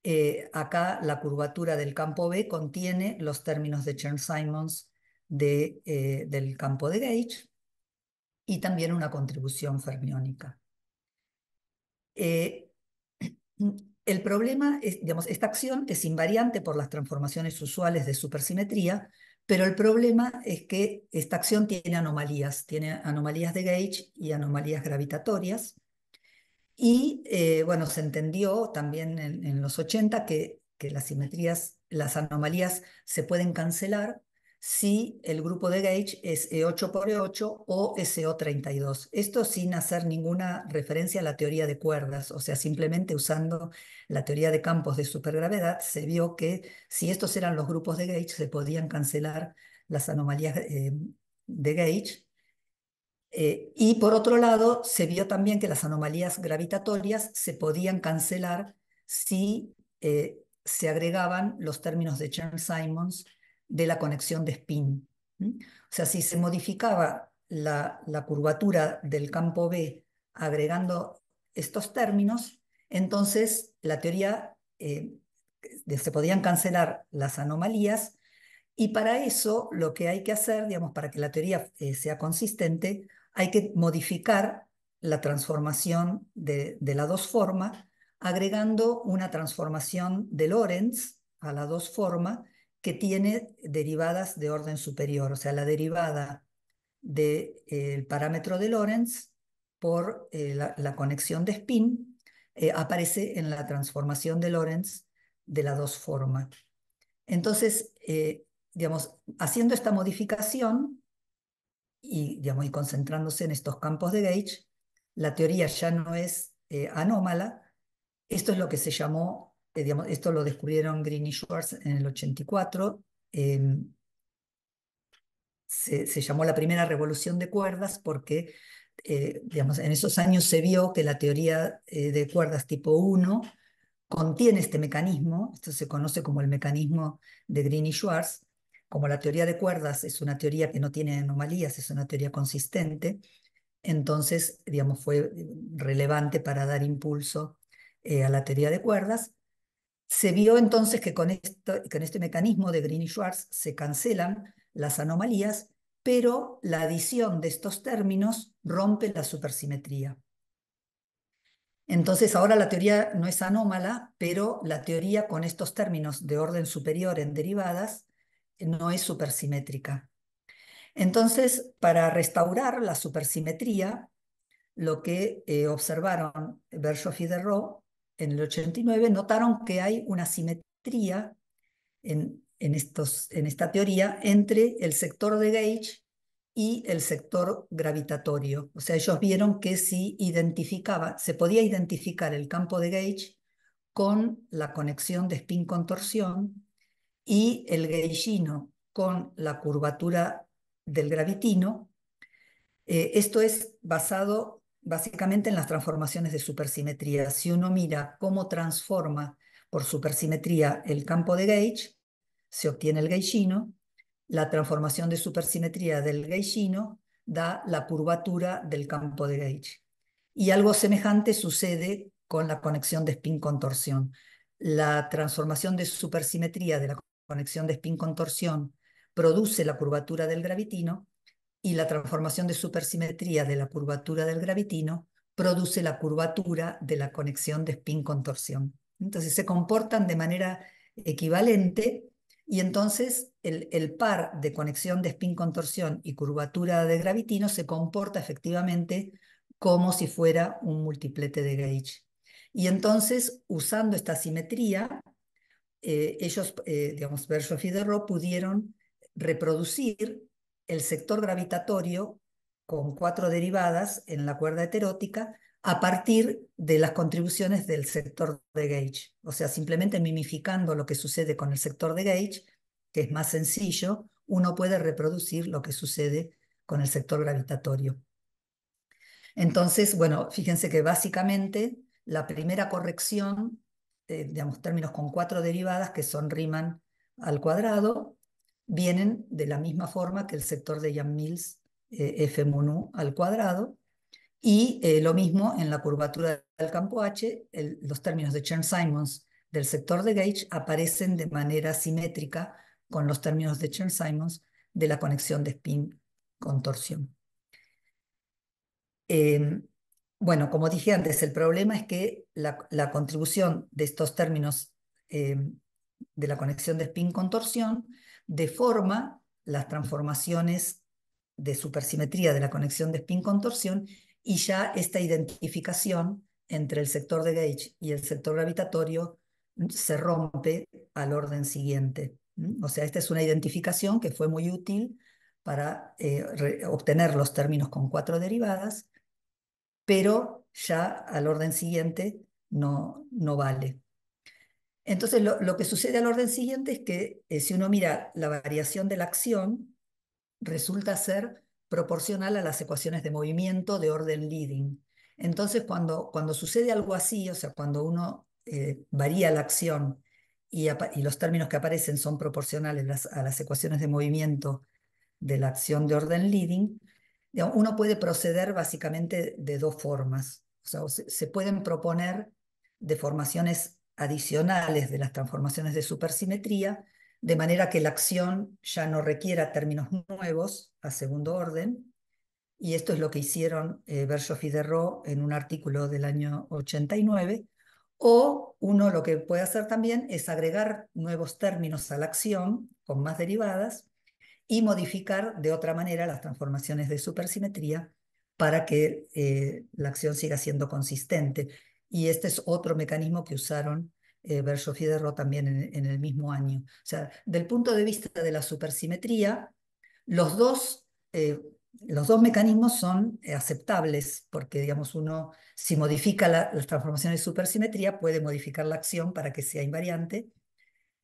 Eh, acá la curvatura del campo B contiene los términos de Chern-Simons del campo de Gage y también una contribución fermiónica. El problema es, digamos, esta acción es invariante por las transformaciones usuales de supersimetría, pero el problema es que esta acción tiene anomalías, tiene anomalías de gauge y anomalías gravitatorias. Y eh, bueno, se entendió también en, los 80 que, que las simetrías, las anomalías se pueden cancelar si el grupo de Gage es e 8 e 8 o SO32. E Esto sin hacer ninguna referencia a la teoría de cuerdas, o sea, simplemente usando la teoría de campos de supergravedad, se vio que si estos eran los grupos de gauge se podían cancelar las anomalías eh, de gauge eh, y por otro lado, se vio también que las anomalías gravitatorias se podían cancelar si eh, se agregaban los términos de Chern-Simons de la conexión de spin. O sea, si se modificaba la, curvatura del campo B agregando estos términos, entonces la teoría eh, se podían cancelar las anomalías y para eso lo que hay que hacer, digamos, para que la teoría eh, sea consistente, hay que modificar la transformación de, de, la dos forma agregando una transformación de Lorentz a la dos forma que tiene derivadas de orden superior, o sea, la derivada del de, eh, parámetro de Lorentz por eh, la, conexión de spin eh, aparece en la transformación de Lorentz de la dos forma. Entonces, digamos, haciendo esta modificación y, digamos, y concentrándose en estos campos de gauge, la teoría ya no es anómala. Esto es lo que se llamó eh, esto lo descubrieron Green y Schwartz en el 84, em, se, llamó la primera revolución de cuerdas porque, eh, digamos, en esos años se vio que la teoría eh, de cuerdas tipo 1 contiene este mecanismo, esto se conoce como el mecanismo de Green y Schwartz, como la teoría de cuerdas es una teoría que no tiene anomalías, es una teoría consistente, entonces, digamos, fue relevante para dar impulso a la teoría de cuerdas se vio entonces que con, con este mecanismo de Green y Schwartz se cancelan las anomalías, pero la adición de estos términos rompe la supersimetría. Entonces ahora la teoría no es anómala, pero la teoría con estos términos de orden superior en derivadas eh, no es supersimétrica. Entonces, para restaurar la supersimetría, lo que eh, observaron Bershoff y en el 89 notaron que hay una simetría en, en, estos, en esta teoría entre el sector de gauge y el sector gravitatorio. O sea, ellos vieron que si identificaba, se podía identificar el campo de gauge con la conexión de spin-contorsión y el gaugeino con la curvatura del gravitino. Eh, esto es basado básicamente en las transformaciones de supersimetría. Si uno mira cómo transforma por supersimetría el campo de gauge, se obtiene el Gaillino. La transformación de supersimetría del gaillino da la curvatura del campo de gauge. Y algo semejante sucede con la conexión de spin-contorsión. La transformación de supersimetría de la conexión de spin-contorsión produce la curvatura del gravitino y la transformación de supersimetría de la curvatura del gravitino produce la curvatura de la conexión de spin-contorsión. Entonces se comportan de manera equivalente y entonces el, par de conexión de spin-contorsión y curvatura de gravitino se comporta efectivamente como si fuera un multiplete de Gauge. Y entonces, usando esta simetría, eh, ellos, eh, digamos, Bershoff y pudieron reproducir el sector gravitatorio con cuatro derivadas en la cuerda heterótica a partir de las contribuciones del sector de gauge. O sea, simplemente mimificando lo que sucede con el sector de gauge, que es más sencillo, uno puede reproducir lo que sucede con el sector gravitatorio. Entonces, bueno, fíjense que básicamente la primera corrección, eh, digamos, términos con cuatro derivadas que son Riemann al cuadrado, vienen de la misma forma que el sector de Jan Mills eh, F al cuadrado. Y eh, lo mismo en la curvatura del campo H, los términos de Chern-Simons del sector de Gage aparecen de manera simétrica con los términos de Chern-Simons de la conexión de spin con torsión. Em, bueno, como dije antes, el problema es que la, contribución de estos términos em, de la conexión de spin con torsión deforma las transformaciones de supersimetría de la conexión de spin-contorsión y ya esta identificación entre el sector de gauge y el sector gravitatorio se rompe al orden siguiente. O sea, esta es una identificación que fue muy útil para eh, obtener los términos con cuatro derivadas, pero ya al orden siguiente no, no vale. Entonces, lo, que sucede al orden siguiente es que eh, si uno mira la variación de la acción, resulta ser proporcional a las ecuaciones de movimiento de orden leading. Entonces, cuando, cuando sucede algo así, o sea, cuando uno eh, varía la acción y, los términos que aparecen son proporcionales a las ecuaciones de movimiento de la acción de orden leading, uno puede proceder básicamente de dos formas. O sea, se, se pueden proponer deformaciones adicionales de las transformaciones de supersimetría, de manera que la acción ya no requiera términos nuevos a segundo orden, y esto es lo que hicieron eh, y en un artículo del año 89, o uno lo que puede hacer también es agregar nuevos términos a la acción con más derivadas y modificar de otra manera las transformaciones de supersimetría para que eh, la acción siga siendo consistente. Y este es otro mecanismo que usaron eh, y Fiederro también en, el mismo año. O sea, del punto de vista de la supersimetría, los dos, eh, los dos mecanismos son eh, aceptables, porque digamos, uno, si modifica las transformaciones de supersimetría, puede modificar la acción para que sea invariante,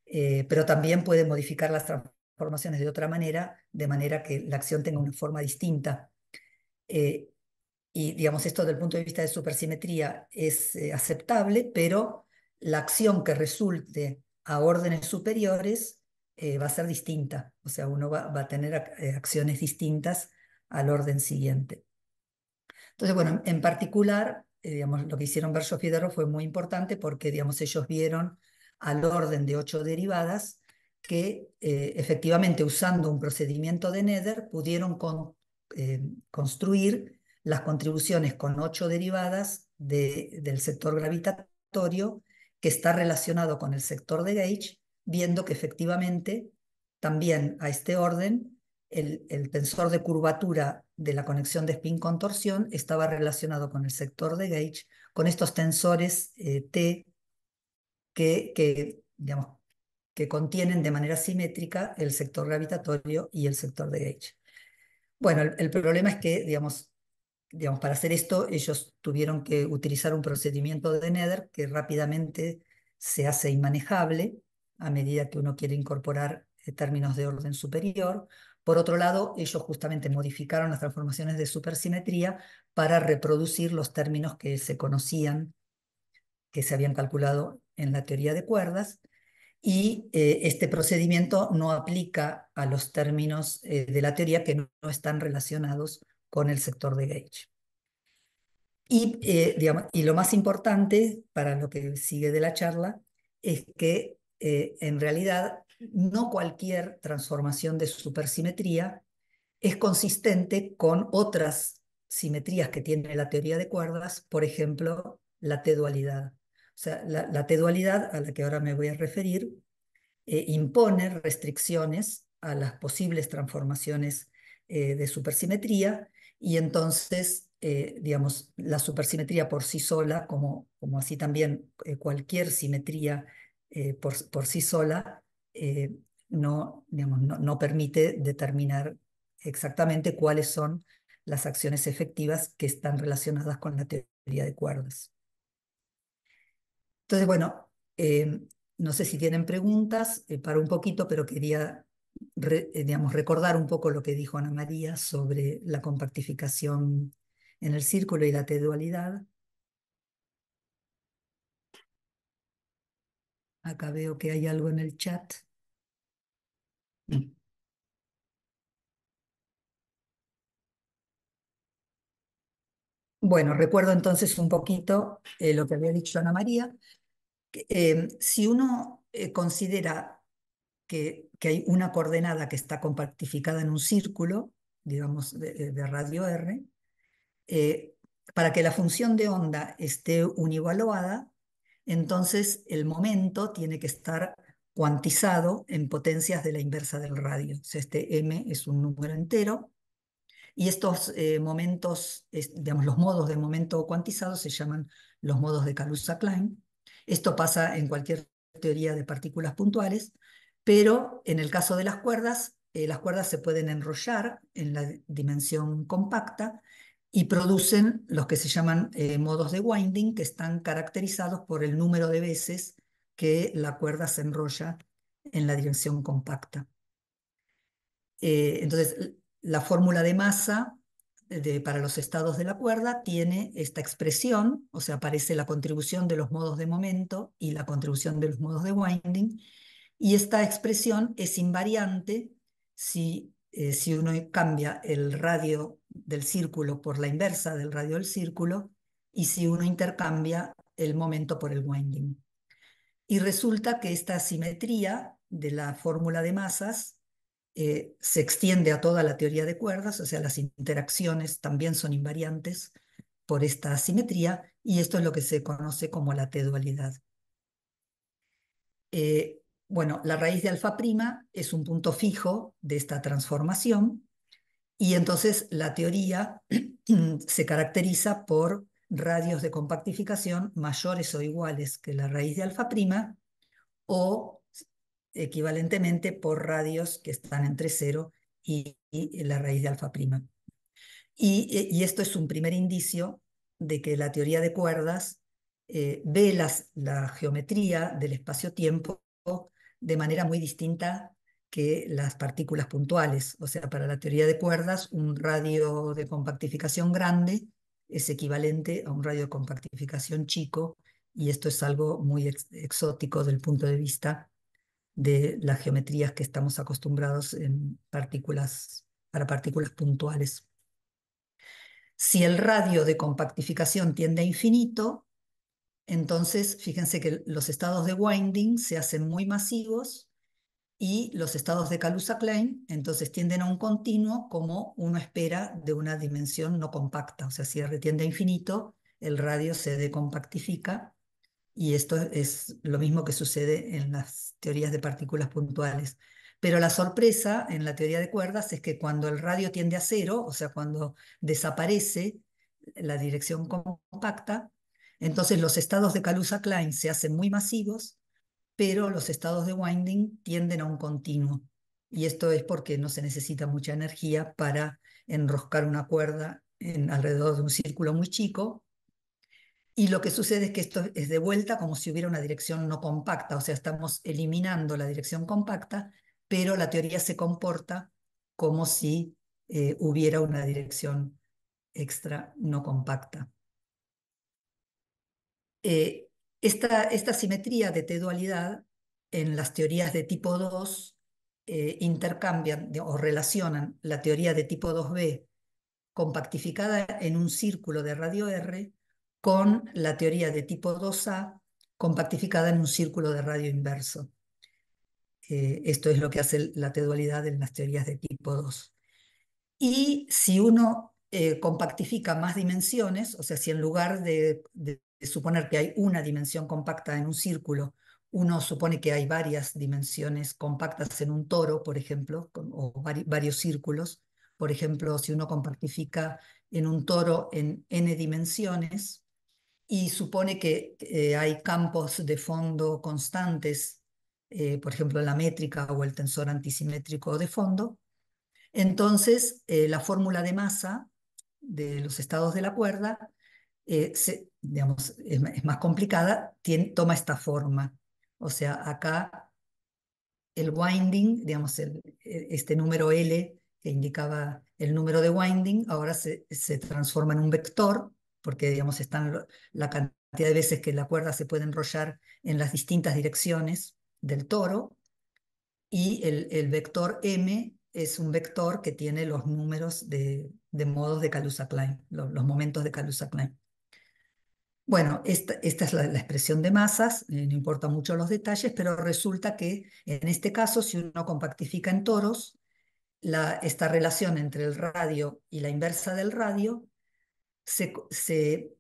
eh, pero también puede modificar las transformaciones de otra manera, de manera que la acción tenga una forma distinta y digamos, esto desde el punto de vista de supersimetría es eh, aceptable, pero la acción que resulte a órdenes superiores eh, va a ser distinta, o sea, uno va, a tener eh, acciones distintas al orden siguiente. Entonces, bueno, en particular, digamos, lo que hicieron Berger Fidero fue muy importante porque, digamos, ellos vieron al orden de ocho derivadas que efectivamente usando un procedimiento de Nether pudieron construir las contribuciones con ocho derivadas del sector gravitatorio que está relacionado con el sector de gauge, viendo que efectivamente también a este orden el, tensor de curvatura de la conexión de spin-contorsión estaba relacionado con el sector de gauge, con estos tensores eh, T que, que, digamos, que contienen de manera simétrica el sector gravitatorio y el sector de gauge. Bueno, el, problema es que, digamos, para hacer esto, ellos tuvieron que utilizar un procedimiento de Nether que rápidamente se hace inmanejable a medida que uno quiere incorporar eh, términos de orden superior. Por otro lado, ellos justamente modificaron las transformaciones de supersimetría para reproducir los términos que se conocían, que se habían calculado en la teoría de cuerdas. Y eh, este procedimiento no aplica a los términos eh, de la teoría que no están relacionados con el sector de Gage. Y, eh, y lo más importante para lo que sigue de la charla es que eh, en realidad no cualquier transformación de supersimetría es consistente con otras simetrías que tiene la teoría de cuerdas, por ejemplo, la T-dualidad. O sea, la, T-dualidad a la que ahora me voy a referir eh, impone restricciones a las posibles transformaciones de supersimetría y entonces, eh, digamos, la supersimetría por sí sola, como, como así también eh, cualquier simetría eh, por, sí sola, no, digamos, no, no, permite determinar exactamente cuáles son las acciones efectivas que están relacionadas con la teoría de cuerdas. Entonces, bueno, no sé si tienen preguntas, para un poquito, pero quería eh, digamos, recordar un poco lo que dijo Ana María sobre la compactificación en el círculo y la te-dualidad Acá veo que hay algo en el chat. Bueno, recuerdo entonces un poquito eh, lo que había dicho Ana María. Em, si uno eh, considera que que hay una coordenada que está compactificada en un círculo, digamos, de, radio R, eh, para que la función de onda esté univaluada, entonces el momento tiene que estar cuantizado en potencias de la inversa del radio. este m es un número entero y estos eh, momentos, digamos, los modos de momento cuantizados se llaman los modos de Calusa-Klein. Esto pasa en cualquier teoría de partículas puntuales, pero en el caso de las cuerdas, eh, las cuerdas se pueden enrollar en la dimensión compacta y producen los que se llaman eh, modos de winding, que están caracterizados por el número de veces que la cuerda se enrolla en la dimensión compacta. Eh, entonces, la fórmula de masa para los estados de la cuerda tiene esta expresión, o sea, aparece la contribución de los modos de momento y la contribución de los modos de winding, y esta expresión es invariante si, eh, si uno cambia el radio del círculo por la inversa del radio del círculo y si uno intercambia el momento por el winding. Y resulta que esta simetría de la fórmula de masas eh, se extiende a toda la teoría de cuerdas, o sea, las interacciones también son invariantes por esta simetría, y esto es lo que se conoce como la T-dualidad. Eh, bueno, la raíz de alfa prima es un punto fijo de esta transformación y entonces la teoría se caracteriza por radios de compactificación mayores o iguales que la raíz de alfa prima o equivalentemente por radios que están entre cero y, la raíz de alfa prima. Eh, y, esto es un primer indicio de que la teoría de cuerdas eh, ve las, la geometría del espacio-tiempo de manera muy distinta que las partículas puntuales. O sea, para la teoría de cuerdas, un radio de compactificación grande es equivalente a un radio de compactificación chico, y esto es algo muy exótico exótico del punto de vista de las geometrías que estamos acostumbrados en partículas, para partículas puntuales. Si el radio de compactificación tiende a infinito, entonces, fíjense que los estados de winding se hacen muy masivos y los estados de Calusa-Klein entonces tienden a un continuo como uno espera de una dimensión no compacta. O sea, si R tiende a infinito, el radio se decompactifica y esto es lo mismo que sucede en las teorías de partículas puntuales. Pero la sorpresa en la teoría de cuerdas es que cuando el radio tiende a cero, o sea, cuando desaparece la dirección compacta, entonces los estados de Calusa Klein se hacen muy masivos, pero los estados de Winding tienden a un continuo. Y esto es porque no se necesita mucha energía para enroscar una cuerda alrededor de un círculo muy chico. Y lo que sucede es que esto es de vuelta como si hubiera una dirección no compacta, o sea, estamos eliminando la dirección compacta, pero la teoría se comporta como si eh, hubiera una dirección extra no compacta. Eh, esta, esta simetría de T-dualidad en las teorías de tipo 2 eh, intercambian o relacionan la teoría de tipo 2B compactificada en un círculo de radio R con la teoría de tipo 2A compactificada en un círculo de radio inverso. Eh, esto es lo que hace la T-dualidad en las teorías de tipo 2. Y si uno compactifica más dimensiones, o sea, si en lugar de eh, suponer que hay una dimensión compacta en un círculo, uno supone que hay varias dimensiones compactas en un toro, por ejemplo, o varios círculos. Por ejemplo, si uno compactifica en un toro en n dimensiones y supone que eh, hay campos de fondo constantes, eh, por ejemplo, la métrica o el tensor antisimétrico de fondo, entonces la fórmula de masa de los estados de la cuerda eh, se, digamos, es, más complicada, toma esta forma. O sea, acá el winding, digamos, el, e, este número L que indicaba el número de winding, ahora se, se transforma en un vector, porque, digamos, están la cantidad de veces que la cuerda se puede enrollar en las distintas direcciones del toro, y el, el vector M es un vector que tiene los números de, de modos de Calusa-Klein, los, los momentos de Calusa-Klein. Bueno, esta, es la, expresión de masas, eh, no importa mucho los detalles, pero resulta que en este caso, si uno compactifica en toros, esta relación entre el radio y la inversa del radio eh,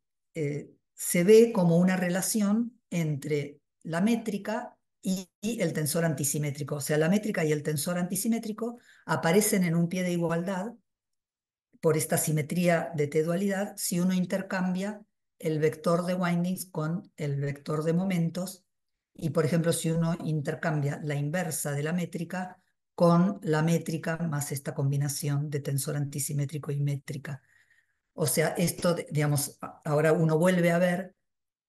se, ve como una relación entre la métrica y, y, el tensor antisimétrico. O sea, la métrica y el tensor antisimétrico aparecen en un pie de igualdad por esta simetría de T-dualidad si uno intercambia el vector de windings con el vector de momentos. Y por ejemplo, si uno intercambia la inversa de la métrica con la métrica más esta combinación de tensor antisimétrico y métrica. O sea, esto, digamos, ahora uno vuelve a ver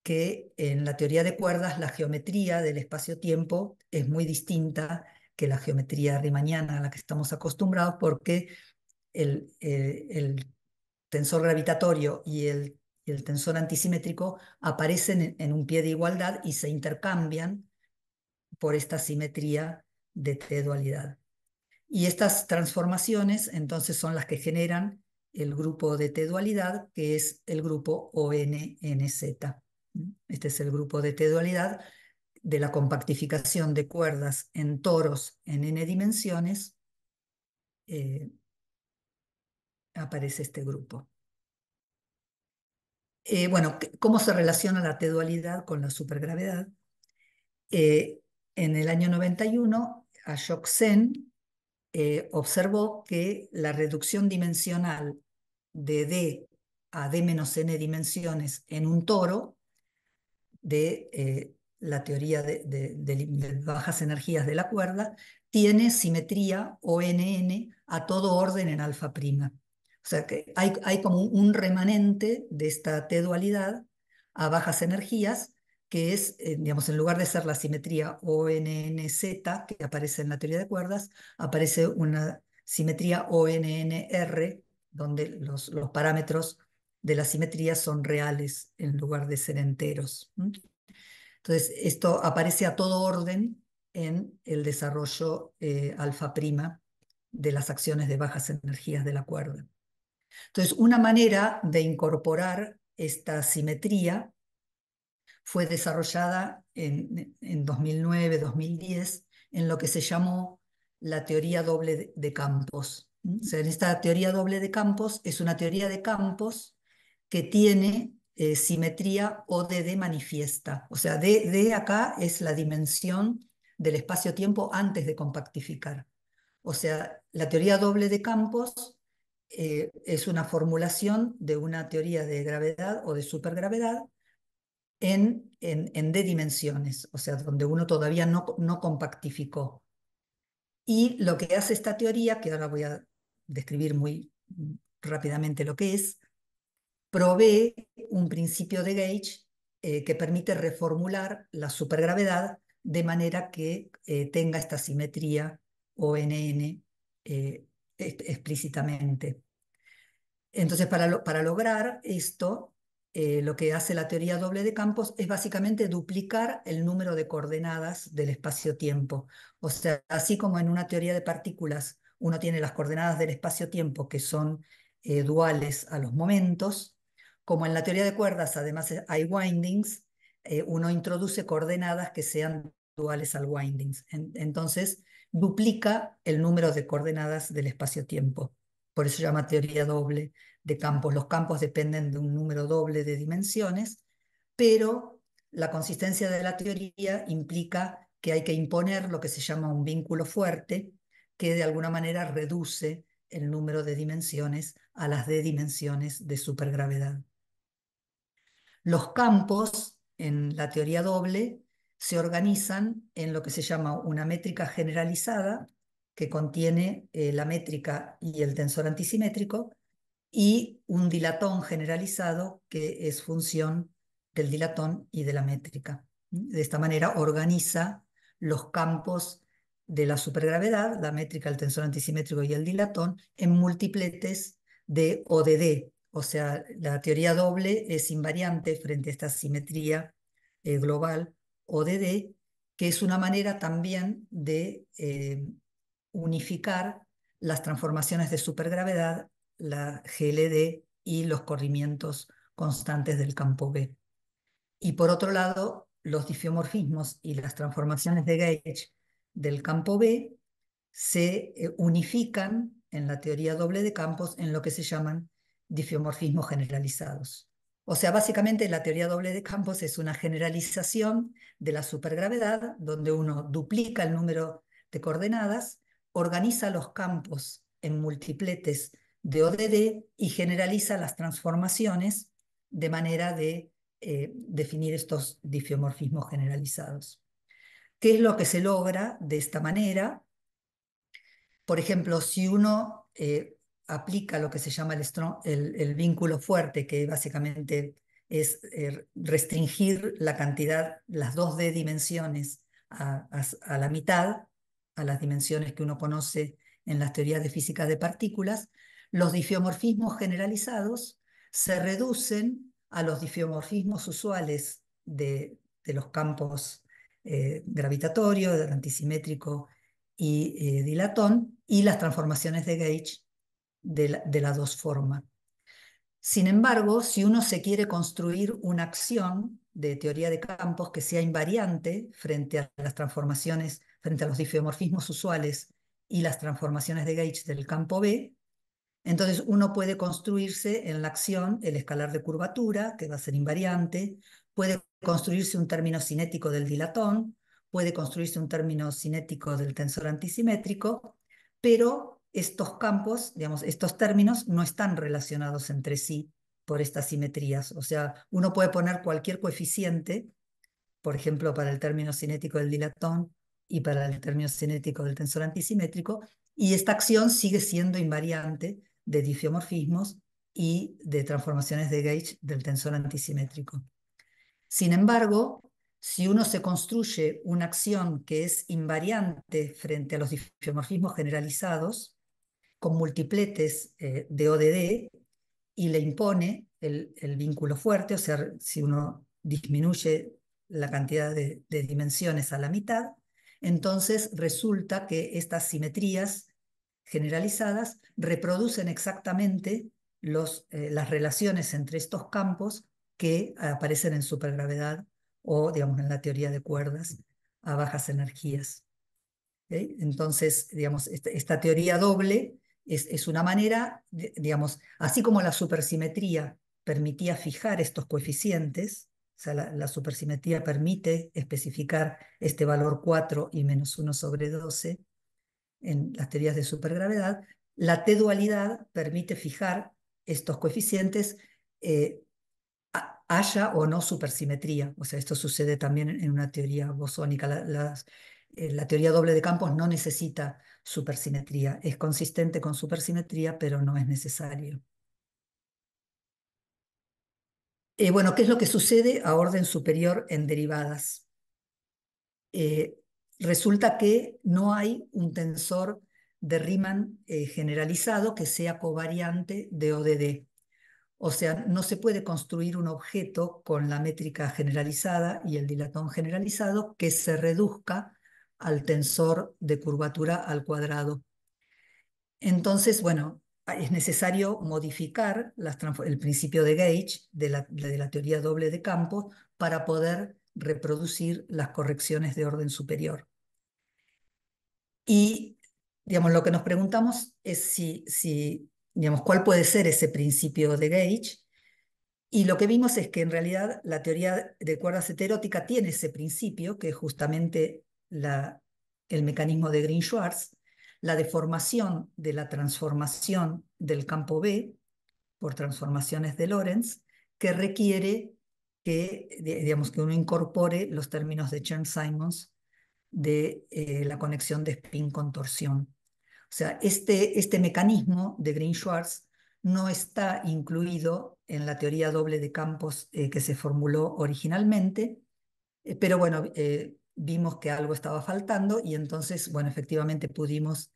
que en la teoría de cuerdas la geometría del espacio-tiempo es muy distinta que la geometría mañana a la que estamos acostumbrados porque el, eh, el tensor gravitatorio y el y el tensor antisimétrico aparecen en un pie de igualdad y se intercambian por esta simetría de T-dualidad. Y estas transformaciones entonces son las que generan el grupo de T-dualidad, que es el grupo ONNZ. Este es el grupo de T-dualidad de la compactificación de cuerdas en toros en n dimensiones. Eh, aparece este grupo. Eh, bueno, ¿cómo se relaciona la T-dualidad con la supergravedad? Eh, en el año 91, Ashok Sen eh, observó que la reducción dimensional de D a D menos N dimensiones en un toro de la teoría de, bajas energías de la cuerda tiene simetría ONN a todo orden en alfa prima. O sea que hay, hay como un remanente de esta T-dualidad a bajas energías, que es, eh, digamos, en lugar de ser la simetría ONNZ que aparece en la teoría de cuerdas, aparece una simetría ONNR, donde los, los parámetros de la simetría son reales en lugar de ser enteros. Entonces, esto aparece a todo orden en el desarrollo eh, alfa prima de las acciones de bajas energías de la cuerda. Entonces, una manera de incorporar esta simetría fue desarrollada en, en 2009-2010 en lo que se llamó la teoría doble de, campos. ¿Mm? O sea, en esta teoría doble de campos es una teoría de campos que tiene eh, simetría ODD manifiesta. O sea, D, acá es la dimensión del espacio-tiempo antes de compactificar. O sea, la teoría doble de campos eh, es una formulación de una teoría de gravedad o de supergravedad en, en, en D dimensiones, o sea, donde uno todavía no, no compactificó. Y lo que hace esta teoría, que ahora voy a describir muy rápidamente lo que es, provee un principio de gauge eh, que permite reformular la supergravedad de manera que eh, tenga esta simetría ONN explícitamente. Entonces, para, lograr esto, eh, lo que hace la teoría doble de campos es básicamente duplicar el número de coordenadas del espacio-tiempo. O sea, así como en una teoría de partículas uno tiene las coordenadas del espacio-tiempo que son eh, duales a los momentos, como en la teoría de cuerdas además eh, hay windings, uno introduce coordenadas que sean duales al windings. entonces, duplica el número de coordenadas del espacio-tiempo. Por eso se llama teoría doble de campos. Los campos dependen de un número doble de dimensiones, pero la consistencia de la teoría implica que hay que imponer lo que se llama un vínculo fuerte, que de alguna manera reduce el número de dimensiones a las de dimensiones de supergravedad. Los campos en la teoría doble se organizan en lo que se llama una métrica generalizada, que contiene eh, la métrica y el tensor antisimétrico, y un dilatón generalizado, que es función del dilatón y de la métrica. De esta manera organiza los campos de la supergravedad, la métrica, el tensor antisimétrico y el dilatón, en multipletes de ODD. O sea, la teoría doble es invariante frente a esta simetría eh, global ODD, que es una manera también de eh, unificar las transformaciones de supergravedad, la GLD y los corrimientos constantes del campo B. Y por otro lado, los difeomorfismos y las transformaciones de gauge del campo B se eh, unifican en la teoría doble de campos en lo que se llaman difeomorfismos generalizados. O sea, básicamente la teoría doble de campos es una generalización de la supergravedad, donde uno duplica el número de coordenadas, organiza los campos en multipletes de ODD y generaliza las transformaciones de manera de eh, definir estos difiomorfismos generalizados. ¿Qué es lo que se logra de esta manera? Por ejemplo, si uno eh, aplica lo que se llama el, vínculo fuerte, que básicamente es eh, restringir la cantidad, las dos D dimensiones a, la mitad, a las dimensiones que uno conoce en las teorías de física de partículas, los difeomorfismos generalizados se reducen a los difeomorfismos usuales de, los campos eh, gravitatorio, antisimétrico y eh, dilatón, y las transformaciones de Gauge de, la, dos formas. Sin embargo, si uno se quiere construir una acción de teoría de campos que sea invariante frente a las transformaciones, frente a los difeomorfismos usuales y las transformaciones de gauge del campo B, entonces uno puede construirse en la acción el escalar de curvatura, que va a ser invariante, puede construirse un término cinético del dilatón, puede construirse un término cinético del tensor antisimétrico, pero estos campos, digamos, estos términos no están relacionados entre sí por estas simetrías. O sea, uno puede poner cualquier coeficiente, por ejemplo, para el término cinético del dilatón y para el término cinético del tensor antisimétrico, y esta acción sigue siendo invariante de difiomorfismos y de transformaciones de gauge del tensor antisimétrico. Sin embargo, si uno se construye una acción que es invariante frente a los difiomorfismos generalizados, con multipletes eh, de ODD y le impone el, vínculo fuerte, o sea, si uno disminuye la cantidad de, dimensiones a la mitad, entonces resulta que estas simetrías generalizadas reproducen exactamente eh, las relaciones entre estos campos que aparecen en supergravedad o, digamos, en la teoría de cuerdas a bajas energías. Entonces, digamos, este, esta, teoría doble es, una manera, digamos, así como la supersimetría permitía fijar estos coeficientes, o sea, la, supersimetría permite especificar este valor 4 y menos 1 sobre 12 en las teorías de supergravedad. La T-dualidad permite fijar estos coeficientes, eh, haya o no supersimetría. O sea, esto sucede también en una teoría bosónica. Eh, la teoría doble de campos no necesita supersimetría. Es consistente con supersimetría, pero no es necesario. Eh, bueno, ¿qué es lo que sucede a orden superior en derivadas? Eh, resulta que no hay un tensor de Riemann generalizado que sea covariante de ODD. O sea, no se puede construir un objeto con la métrica generalizada y el dilatón generalizado que se reduzca al tensor de curvatura al cuadrado. Entonces, bueno, es necesario modificar el principio de Gauge de la, teoría doble de campo para poder reproducir las correcciones de orden superior. Y, digamos, lo que nos preguntamos es si, si digamos, cuál puede ser ese principio de Gauge. Y lo que vimos es que en realidad la teoría de cuerdas heterótica tiene ese principio, que es justamente el mecanismo de Green-Schwarz, la deformación de la transformación del campo B por transformaciones de Lorentz, que requiere que, digamos, que uno incorpore los términos de Chern-Simons de eh, la conexión de spin-contorsión. O sea, este, este mecanismo de Green-Schwarz no está incluido en la teoría doble de campos eh, que se formuló originalmente, eh, pero bueno, vimos que algo estaba faltando y entonces, bueno, efectivamente pudimos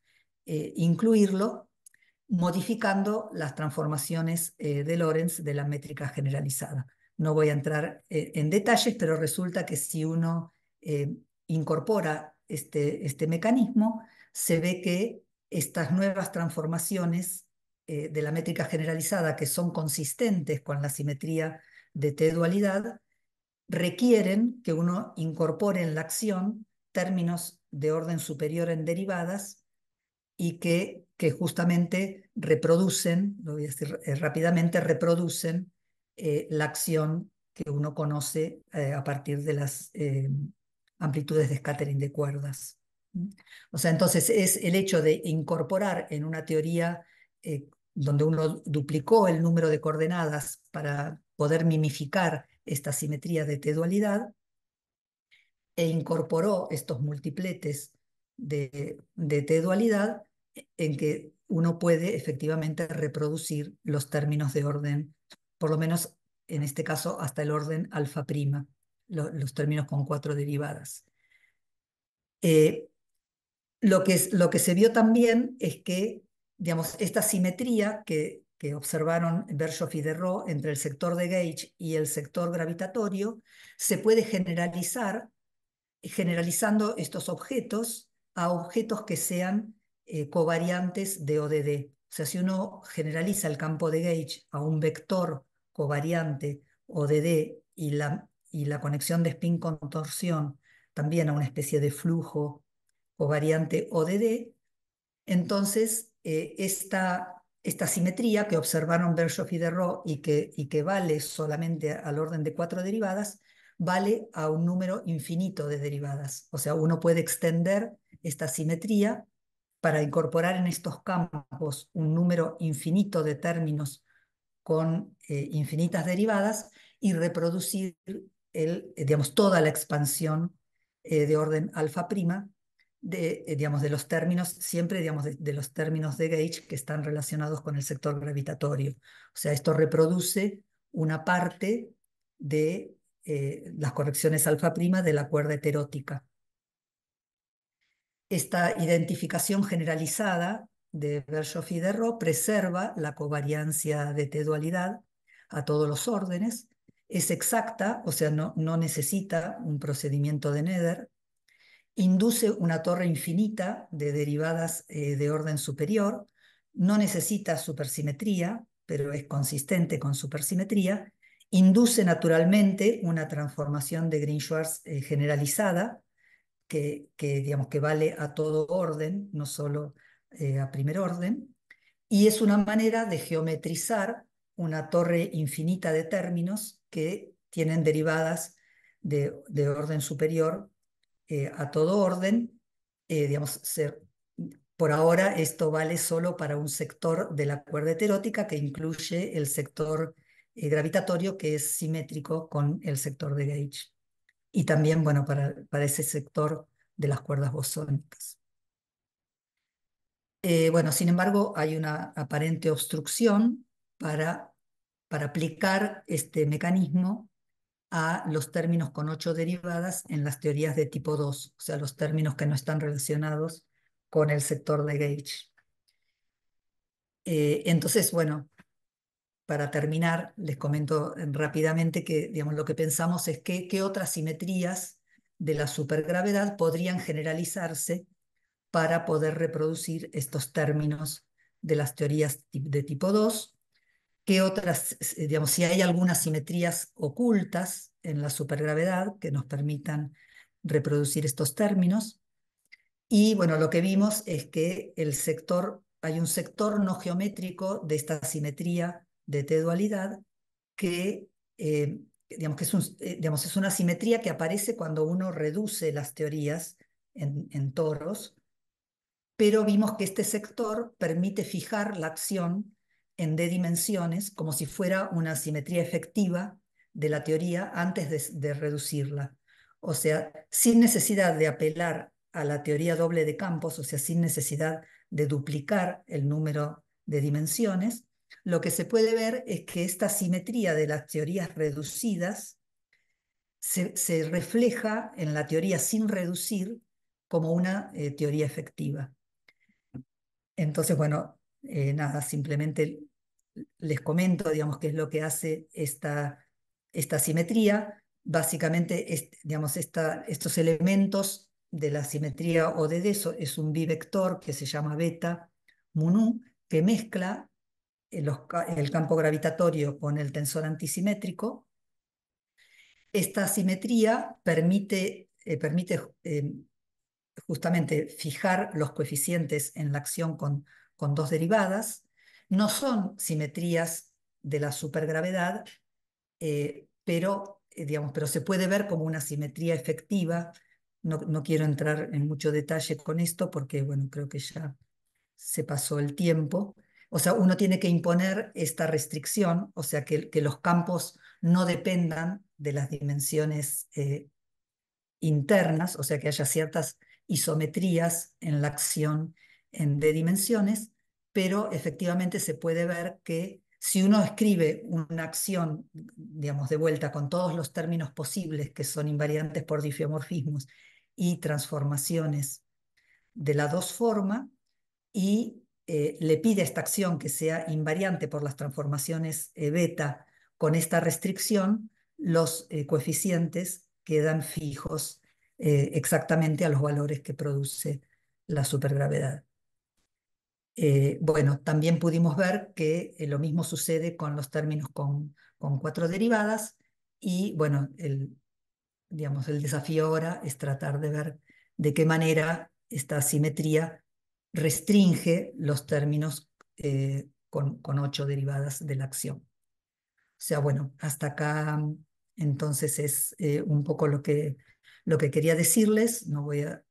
eh, incluirlo modificando las transformaciones eh, de Lorentz de la métrica generalizada. No voy a entrar eh, en detalles, pero resulta que si uno incorpora este, este mecanismo, se ve que estas nuevas transformaciones de la métrica generalizada que son consistentes con la simetría de T-dualidad requieren que uno incorpore en la acción términos de orden superior en derivadas y que, justamente reproducen, lo voy a decir eh, rápidamente, reproducen eh, la acción que uno conoce eh, a partir de las amplitudes de scattering de cuerdas. O sea, entonces es el hecho de incorporar en una teoría donde uno duplicó el número de coordenadas para poder mimificar esta simetría de T-dualidad e incorporó estos multipletes de, T-dualidad en que uno puede efectivamente reproducir los términos de orden, por lo menos en este caso hasta el orden alfa prima, los términos con cuatro derivadas. Eh, lo, que, lo que se vio también es que digamos, esta simetría que que observaron y Fiderro entre el sector de gauge y el sector gravitatorio, se puede generalizar generalizando estos objetos a objetos que sean eh, covariantes de ODD. O sea, si uno generaliza el campo de gauge a un vector covariante ODD y la, y la conexión de spin-contorsión también a una especie de flujo covariante ODD, entonces eh, esta esta simetría que observaron Bershoff y Derrot y que, y que vale solamente al orden de cuatro derivadas, vale a un número infinito de derivadas. O sea, uno puede extender esta simetría para incorporar en estos campos un número infinito de términos con eh, infinitas derivadas y reproducir el, digamos, toda la expansión eh, de orden alfa prima de, eh, digamos, de los términos, siempre digamos, de, los términos de gauge que están relacionados con el sector gravitatorio. O sea, esto reproduce una parte de eh, las correcciones alfa prima de la cuerda heterótica. Esta identificación generalizada de Bershoff y de preserva la covariancia de T-dualidad a todos los órdenes, es exacta, o sea, no, no necesita un procedimiento de Nether, induce una torre infinita de derivadas eh, de orden superior, no necesita supersimetría, pero es consistente con supersimetría, induce naturalmente una transformación de Green-Schwarz eh, generalizada, que, digamos, que vale a todo orden, no solo eh, a primer orden, y es una manera de geometrizar una torre infinita de términos que tienen derivadas de orden superior eh, a todo orden, eh, digamos, por ahora esto vale solo para un sector de la cuerda heterótica que incluye el sector eh, gravitatorio que es simétrico con el sector de gauge y también, bueno, para, para ese sector de las cuerdas bosónicas. bueno, sin embargo, hay una aparente obstrucción para, para aplicar este mecanismo a los términos con ocho derivadas en las teorías de tipo 2, o sea, los términos que no están relacionados con el sector de Gage. Eh, entonces, bueno, para terminar, les comento rápidamente que digamos, lo que pensamos es que qué otras simetrías de la supergravedad podrían generalizarse para poder reproducir estos términos de las teorías de tipo 2 otras, eh, digamos, si hay algunas simetrías ocultas en la supergravedad que nos permitan reproducir estos términos. Y bueno, lo que vimos es que el sector, hay un sector no geométrico de esta simetría de T-dualidad que, eh, digamos, que es, eh, digamos, es una simetría que aparece cuando uno reduce las teorías en, en toros, pero vimos que este sector permite fijar la acción en D dimensiones como si fuera una simetría efectiva de la teoría antes de, reducirla. O sea, sin necesidad de apelar a la teoría doble de campos, o sea, sin necesidad de duplicar el número de dimensiones, lo que se puede ver es que esta simetría de las teorías reducidas se, refleja en la teoría sin reducir como una eh, teoría efectiva. Entonces, bueno, eh, nada, simplemente les comento, digamos, qué es lo que hace esta, simetría. Básicamente, digamos, estos elementos de la simetría o de eso es un bivector que se llama beta munu que mezcla eh, el, campo gravitatorio con el tensor antisimétrico. Esta simetría permite, eh, permite eh, justamente fijar los coeficientes en la acción con dos derivadas no son simetrías de la supergravedad, eh, pero, eh, digamos, pero se puede ver como una simetría efectiva. No, quiero entrar en mucho detalle con esto porque, bueno, creo que ya se pasó el tiempo. O sea, uno tiene que imponer esta restricción, o sea, que, que los campos no dependan de las dimensiones eh, internas, o sea, que haya ciertas isometrías en la acción en de dimensiones, pero efectivamente se puede ver que si uno escribe una acción, digamos, de vuelta con todos los términos posibles que son invariantes por difiomorfismos y transformaciones de la dos forma, y eh, le pide a esta acción que sea invariante por las transformaciones eh, beta con esta restricción, los eh, coeficientes quedan fijos exactamente a los valores que produce la supergravedad. Eh, bueno, también pudimos ver que eh, lo mismo sucede con los términos con, con cuatro derivadas y bueno, el, digamos, el desafío ahora es tratar de ver de qué manera esta simetría restringe los términos eh, con, ocho derivadas de la acción. O sea, bueno, hasta acá mm, entonces es un poco lo que, lo que quería decirles, no voy a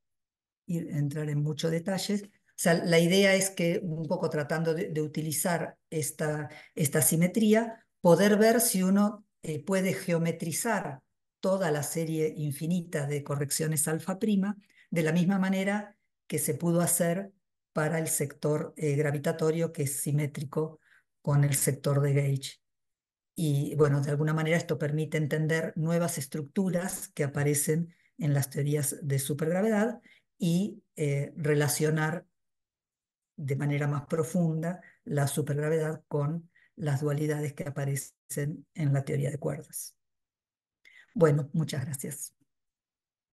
entrar en muchos detalles, la idea es que, un poco tratando de, utilizar esta, esta simetría, poder ver si uno eh, puede geometrizar toda la serie infinita de correcciones alfa prima de la misma manera que se pudo hacer para el sector eh, gravitatorio que es simétrico con el sector de gauge. Y bueno, de alguna manera esto permite entender nuevas estructuras que aparecen en las teorías de supergravedad y eh, relacionar de manera más profunda la supergravedad con las dualidades que aparecen en la teoría de cuerdas. Bueno, muchas gracias.